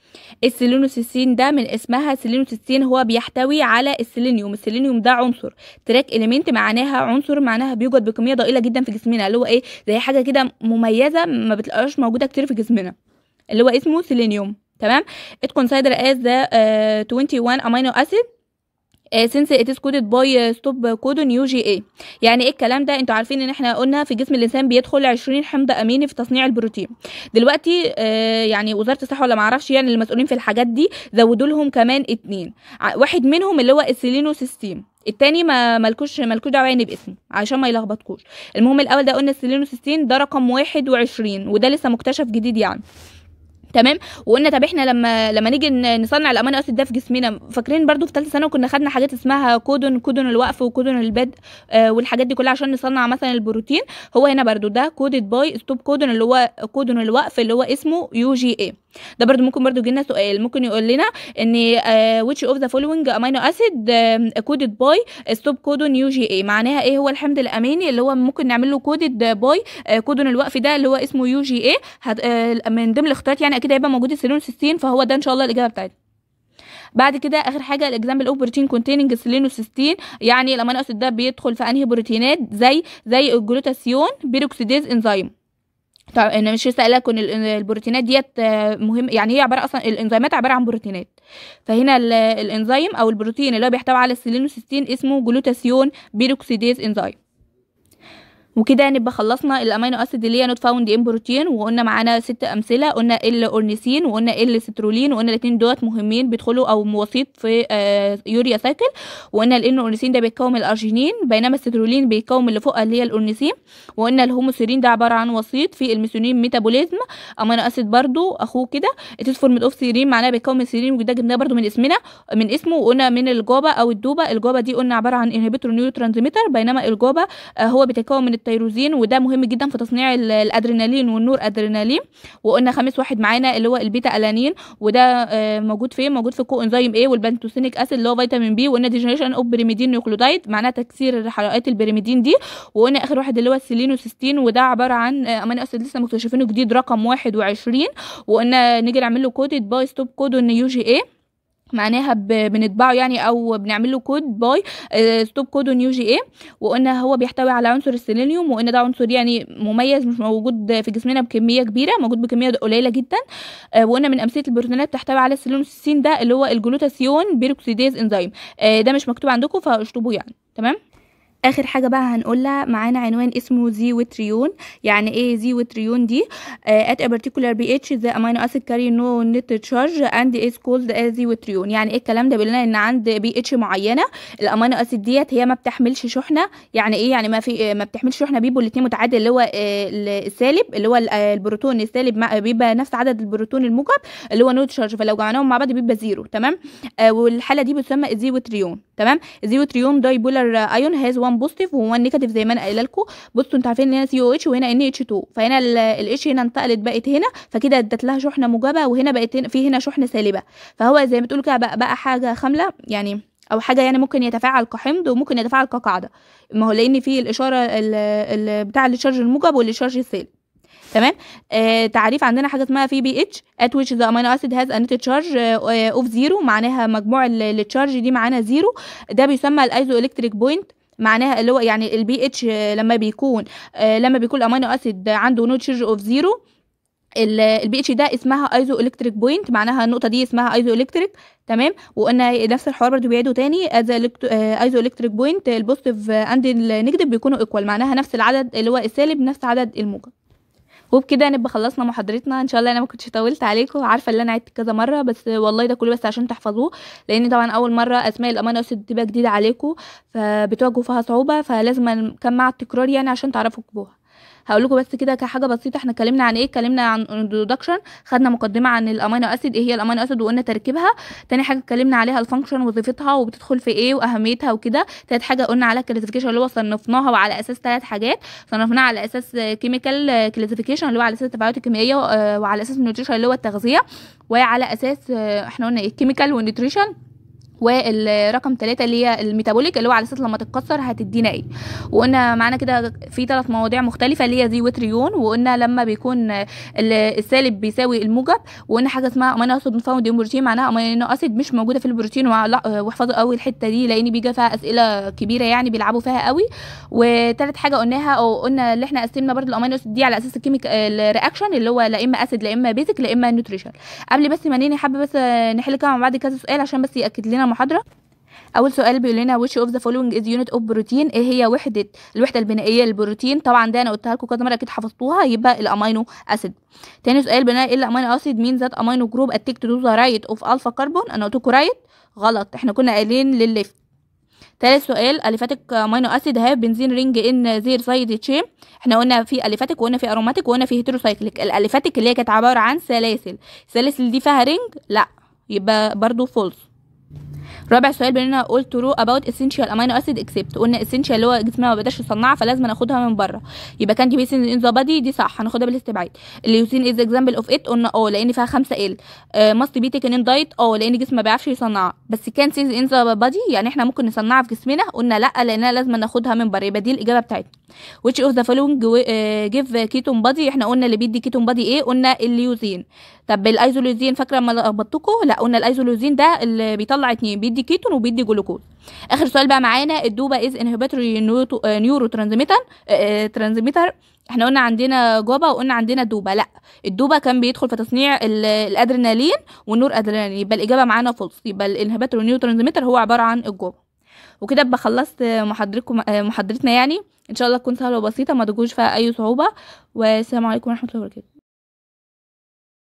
السيلينوسيستين ده من اسمها سيلينوسيستين هو بيحتوي على السيلينيوم السيلينيوم ده عنصر تراك اليمنت معناها عنصر معناها بيوجد بكميه ضئيله جدا في جسمنا اللي هو ايه زي حاجه كده مميزه ما بتلاقيهاش موجوده كتير في جسمنا اللي هو اسمه سيلينيوم تمام it considered as the uh, آه، 21 amino acid آه، since it is coded by آه، stop codon UGA يعني ايه الكلام ده انتوا عارفين ان احنا قلنا في جسم الانسان بيدخل 20 حمض اميني في تصنيع البروتين دلوقتي يعني وزاره الصحه ولا معرفش يعني المسؤولين في الحاجات دي زودوا لهم كمان اتنين واحد منهم اللي هو السيلينو سيستيم التاني ما ملكوش ملكوش دعوه يعني باسمه عشان ما يلخبطكوش المهم الاول ده قلنا السيلينو سيستين ده رقم 21 وده لسه مكتشف جديد يعني تمام وقلنا طب احنا لما لما نيجي نصنع الامينو اسيد ده في جسمنا فاكرين برضو في ثالثه ثانوي كنا خدنا حاجات اسمها كودون كودون الوقف وكودون البدء آه والحاجات دي كلها عشان نصنع مثلا البروتين هو هنا برضو ده كودد باي ستوب كودون اللي هو كودون الوقف اللي هو اسمه يو جي اي ده برضو ممكن برضو يجينا سؤال ممكن يقول لنا ان آه، which اوف ذا فولوينج امينو اسيد كودد باي ستوب كودون يو جي اي معناها ايه هو الحمض الاميني اللي هو ممكن نعمل له كودد باي كودون الوقف ده اللي هو اسمه يو جي اي من ضمن الاختيارات يعني اكيد هيبقى موجود السيلون سيستين فهو ده ان شاء الله الاجابه بتاعتنا بعد كده اخر حاجه الاكزامبل اوف بروتين كونتيننج سيلينوسيستين يعني الامينو اسيد ده بيدخل في انهي بروتينات زي زي الجلوتاسيون بيروكسيديز انزيم طيب انا مش لسه قايله لكم البروتينات ديت آه، مهم يعني هي عباره اصلا الانزيمات عباره عن بروتينات فهنا الانزيم او البروتين اللي هو بيحتوي على السيلينوسيستين اسمه جلوتاسيون بيروكسيديز انزيم وكده نبقى يعني خلصنا الامينو اسيد اللي هي نوت فاوند ان بروتين وقلنا معانا ست امثله قلنا ال اورنيسين وقلنا ال سترولين وقلنا الاثنين دوت مهمين بيدخلوا او وسيط في آه يوريا سايكل وقلنا الان اورنيسين ده بيتكون الارجينين بينما السترولين بيتكون اللي فوق اللي هي الاورنيسين وقلنا الهوموسيرين ده عباره عن وسيط في الميثيونين ميتابوليزم امينو اسيد برده اخوه كده اتس فورمد اوف سيرين معناه بيتكون سيرين وده جبناه برده من اسمنا من اسمه وقلنا من الجوبا او الدوبا الجوبا دي قلنا عباره عن انهبيتور نيوترانزميتر بينما الجوبا آه هو بيتكون من التيروزين وده مهم جدا في تصنيع الادرينالين والنور ادرينالين وقلنا خامس واحد معانا اللي هو البيتا الانين وده آه، موجود فين موجود في الكو انزيم ايه والبنتوسينيك اسيد اللي هو فيتامين بي وقلنا ديجنريشن اوف بريميدين نيوكليودايد معناها تكسير حلقات البريميدين دي وقلنا اخر واحد اللي هو السيلينوسيستين وده عباره عن آه، امينو اسيد لسه مكتشفينه جديد رقم 21 وقلنا نيجي نعمل له كودد باي ستوب كودون يو جي ايه معناها بنطبعه يعني او بنعمل له كود باي ستوب كود نيو جي اي وقلنا هو بيحتوي على عنصر السيلينيوم وان ده عنصر يعني مميز مش موجود في جسمنا بكميه كبيره موجود بكميه قليله جدا آه، وقلنا من امثله البروتينات بتحتوي على السيلينوسين ده اللي هو الجلوتاثيون بيروكسيديز انزيم آه، ده مش مكتوب عندكم فاشطبوه يعني تمام اخر حاجه بقى هنقولها معانا عنوان اسمه زي وتريون يعني ايه زي وتريون دي ات ا بارتيكولار بي اتش ذا امينو اسيد كاري نو نت تشارج اند از كولد زي وتريون يعني ايه الكلام ده بيقول ان عند بي اتش معينه الامينو اسيد ديت هي ما بتحملش شحنه يعني ايه يعني ما في آه، ما بتحملش شحنه بيبو الاثنين متعادل اللي هو آه، السالب اللي هو آه، البروتون السالب بيبقى نفس عدد البروتون الموجب اللي هو نوت تشارج فلو جمعناهم مع بعض بيبقى زيرو تمام والحاله دي بتسمى زي وتريون تمام زي داي بولر ايون هاز 1 1 بوزيتيف و نيجاتيف زي ما انا قايله لكم بصوا انتوا عارفين ان هنا سي او اتش وهنا ان اتش 2 فهنا الاتش هنا انتقلت بقت هنا فكده ادت لها شحنه موجبه وهنا بقت هنا في هنا شحنه سالبه فهو زي ما تقولوا كده بقى, بقى حاجه خامله يعني او حاجه يعني ممكن يتفاعل كحمض وممكن يتفاعل كقاعده ما هو لان في الاشاره الـ الـ بتاع الشارج الموجب والشارج السالب تمام آه تعريف عندنا حاجه اسمها في بي اتش ات ويتش ذا امينو اسيد هاز انيت تشارج اوف زيرو معناها مجموع التشارج دي معانا زيرو ده بيسمى الايزو الكتريك بوينت معناها اللي هو يعني البي اتش آه، لما بيكون آه، لما بيكون الامينو اسيد عنده نوت شيرج اوف زيرو البي اتش ده اسمها ايزو الكتريك بوينت معناها النقطه دي اسمها ايزو الكتريك تمام وقلنا نفس الحوار برضه بيعيده تاني از ايزو الكتريك بوينت البوزيتيف اند النيجاتيف بيكونوا ايكوال معناها نفس العدد اللي هو السالب نفس عدد الموجب وبكده نبقى خلصنا محاضرتنا ان شاء الله انا ما كنتش طولت عليكم عارفه ان انا عدت كذا مره بس والله ده كله بس عشان تحفظوه لان طبعا اول مره اسماء الامانه تبقى جديده عليكم فبتواجهوا فيها صعوبه فلازم كان مع التكرار يعني عشان تعرفوا تكتبوها هقول لكم بس كده كحاجه بسيطه احنا اتكلمنا عن ايه اتكلمنا عن انتدكشن خدنا مقدمه عن الامينو اسيد ايه هي الامينو اسيد وقلنا تركيبها تاني حاجه اتكلمنا عليها الفانكشن وظيفتها وبتدخل في ايه واهميتها وكده تالت حاجه قلنا على الكلاسيفيكيشن اللي هو صنفناها وعلى اساس ثلاث حاجات صنفناها على اساس كيميكال كلاسيفيكيشن اللي هو على اساس التفاعلات الكيميائيه آه، وعلى اساس النيوتريشن اللي هو التغذيه وعلى اساس آه، احنا قلنا ايه كيميكال ونيوتريشن والرقم ثلاثة اللي هي الميتابوليك اللي هو على اساس لما تتكسر هتدينا ايه وقلنا معانا كده في ثلاث مواضيع مختلفة اللي هي زي وتريون وقلنا لما بيكون السالب بيساوي الموجب وقلنا حاجة اسمها امينو اسيد مفاوند بروتين معناها امينو اسيد مش موجودة في البروتين واحفظوا قوي الحتة دي لان بيجي فيها اسئلة كبيرة يعني بيلعبوا فيها قوي وثالث حاجة قلناها او قلنا اللي احنا قسمنا برضه الامينو اسيد دي على اساس الكيميك الرياكشن اللي هو لا اما اسيد لا اما بيزك لا اما نيوتريشن قبل بس ما نيني حابة بس نحل كده مع بعض كذا سؤال عشان بس ياكد لنا المحاضرة اول سؤال بيقول لنا which of the following is unit of protein ايه هي وحده الوحده البنائيه للبروتين طبعا ده انا قلتها لكم كذا مره اكيد حفظتوها يبقى الامينو اسيد تاني سؤال بيقول لنا ايه الامينو اسيد مين ذات امينو جروب اتيك تو ذا رايت اوف الفا كربون انا قلت لكم رايت غلط احنا كنا قايلين للليفت تالت سؤال الفاتيك امينو اسيد هاف بنزين رينج ان زير سايد تشين احنا قلنا في الفاتيك وقلنا في اروماتيك وقلنا في هيتروسايكليك الالفاتيك اللي هي كانت عباره عن سلاسل السلاسل دي فيها رينج لا يبقى برضو فولس رابع سؤال بيننا قول ترو اباوت اسينشال امينو اسيد اكسبت قلنا اسينشال اللي هو جسمنا ما بيقدرش يصنعها فلازم ناخدها من بره يبقى كان جبيسين ان ذا بادي دي صح هناخدها بالاستبعاد اليوسين از اكزامبل اوف ات قلنا اه لان فيها 5 ال ماست بي تيكن ان دايت اه لان جسم ما بيعرفش يصنعها بس كان سيز ان ذا بادي يعني احنا ممكن نصنعها في جسمنا قلنا لا لانها لازم ناخدها من بره يبقى دي الاجابه بتاعتنا which of the following eh, give eh, ketone body احنا قلنا اللي بيدي ketone body ايه قلنا الليوزين طب الايزولوزين فاكره لما لخبطتكوا لا قلنا الايزولوزين ده اللي بيطلع اتنين بيدي كيتون وبيدي جلوكوز اخر سؤال بقى معانا الدوبا از انهبيتوري نيورو ترانزميتر ترانزميتر احنا قلنا عندنا جوبا وقلنا عندنا دوبا لا الدوبا كان بيدخل في تصنيع الادرينالين والنور ادرينالين يبقى الاجابه معانا فولس يبقى الانهبيتوري نيورو ترانزميتر هو عباره عن الجوبا وكده ابقى خلصت محاضرتكم آه، محاضرتنا يعني ان شاء الله تكون سهله وبسيطه ما تجوش فيها اي صعوبه والسلام عليكم ورحمه الله وبركاته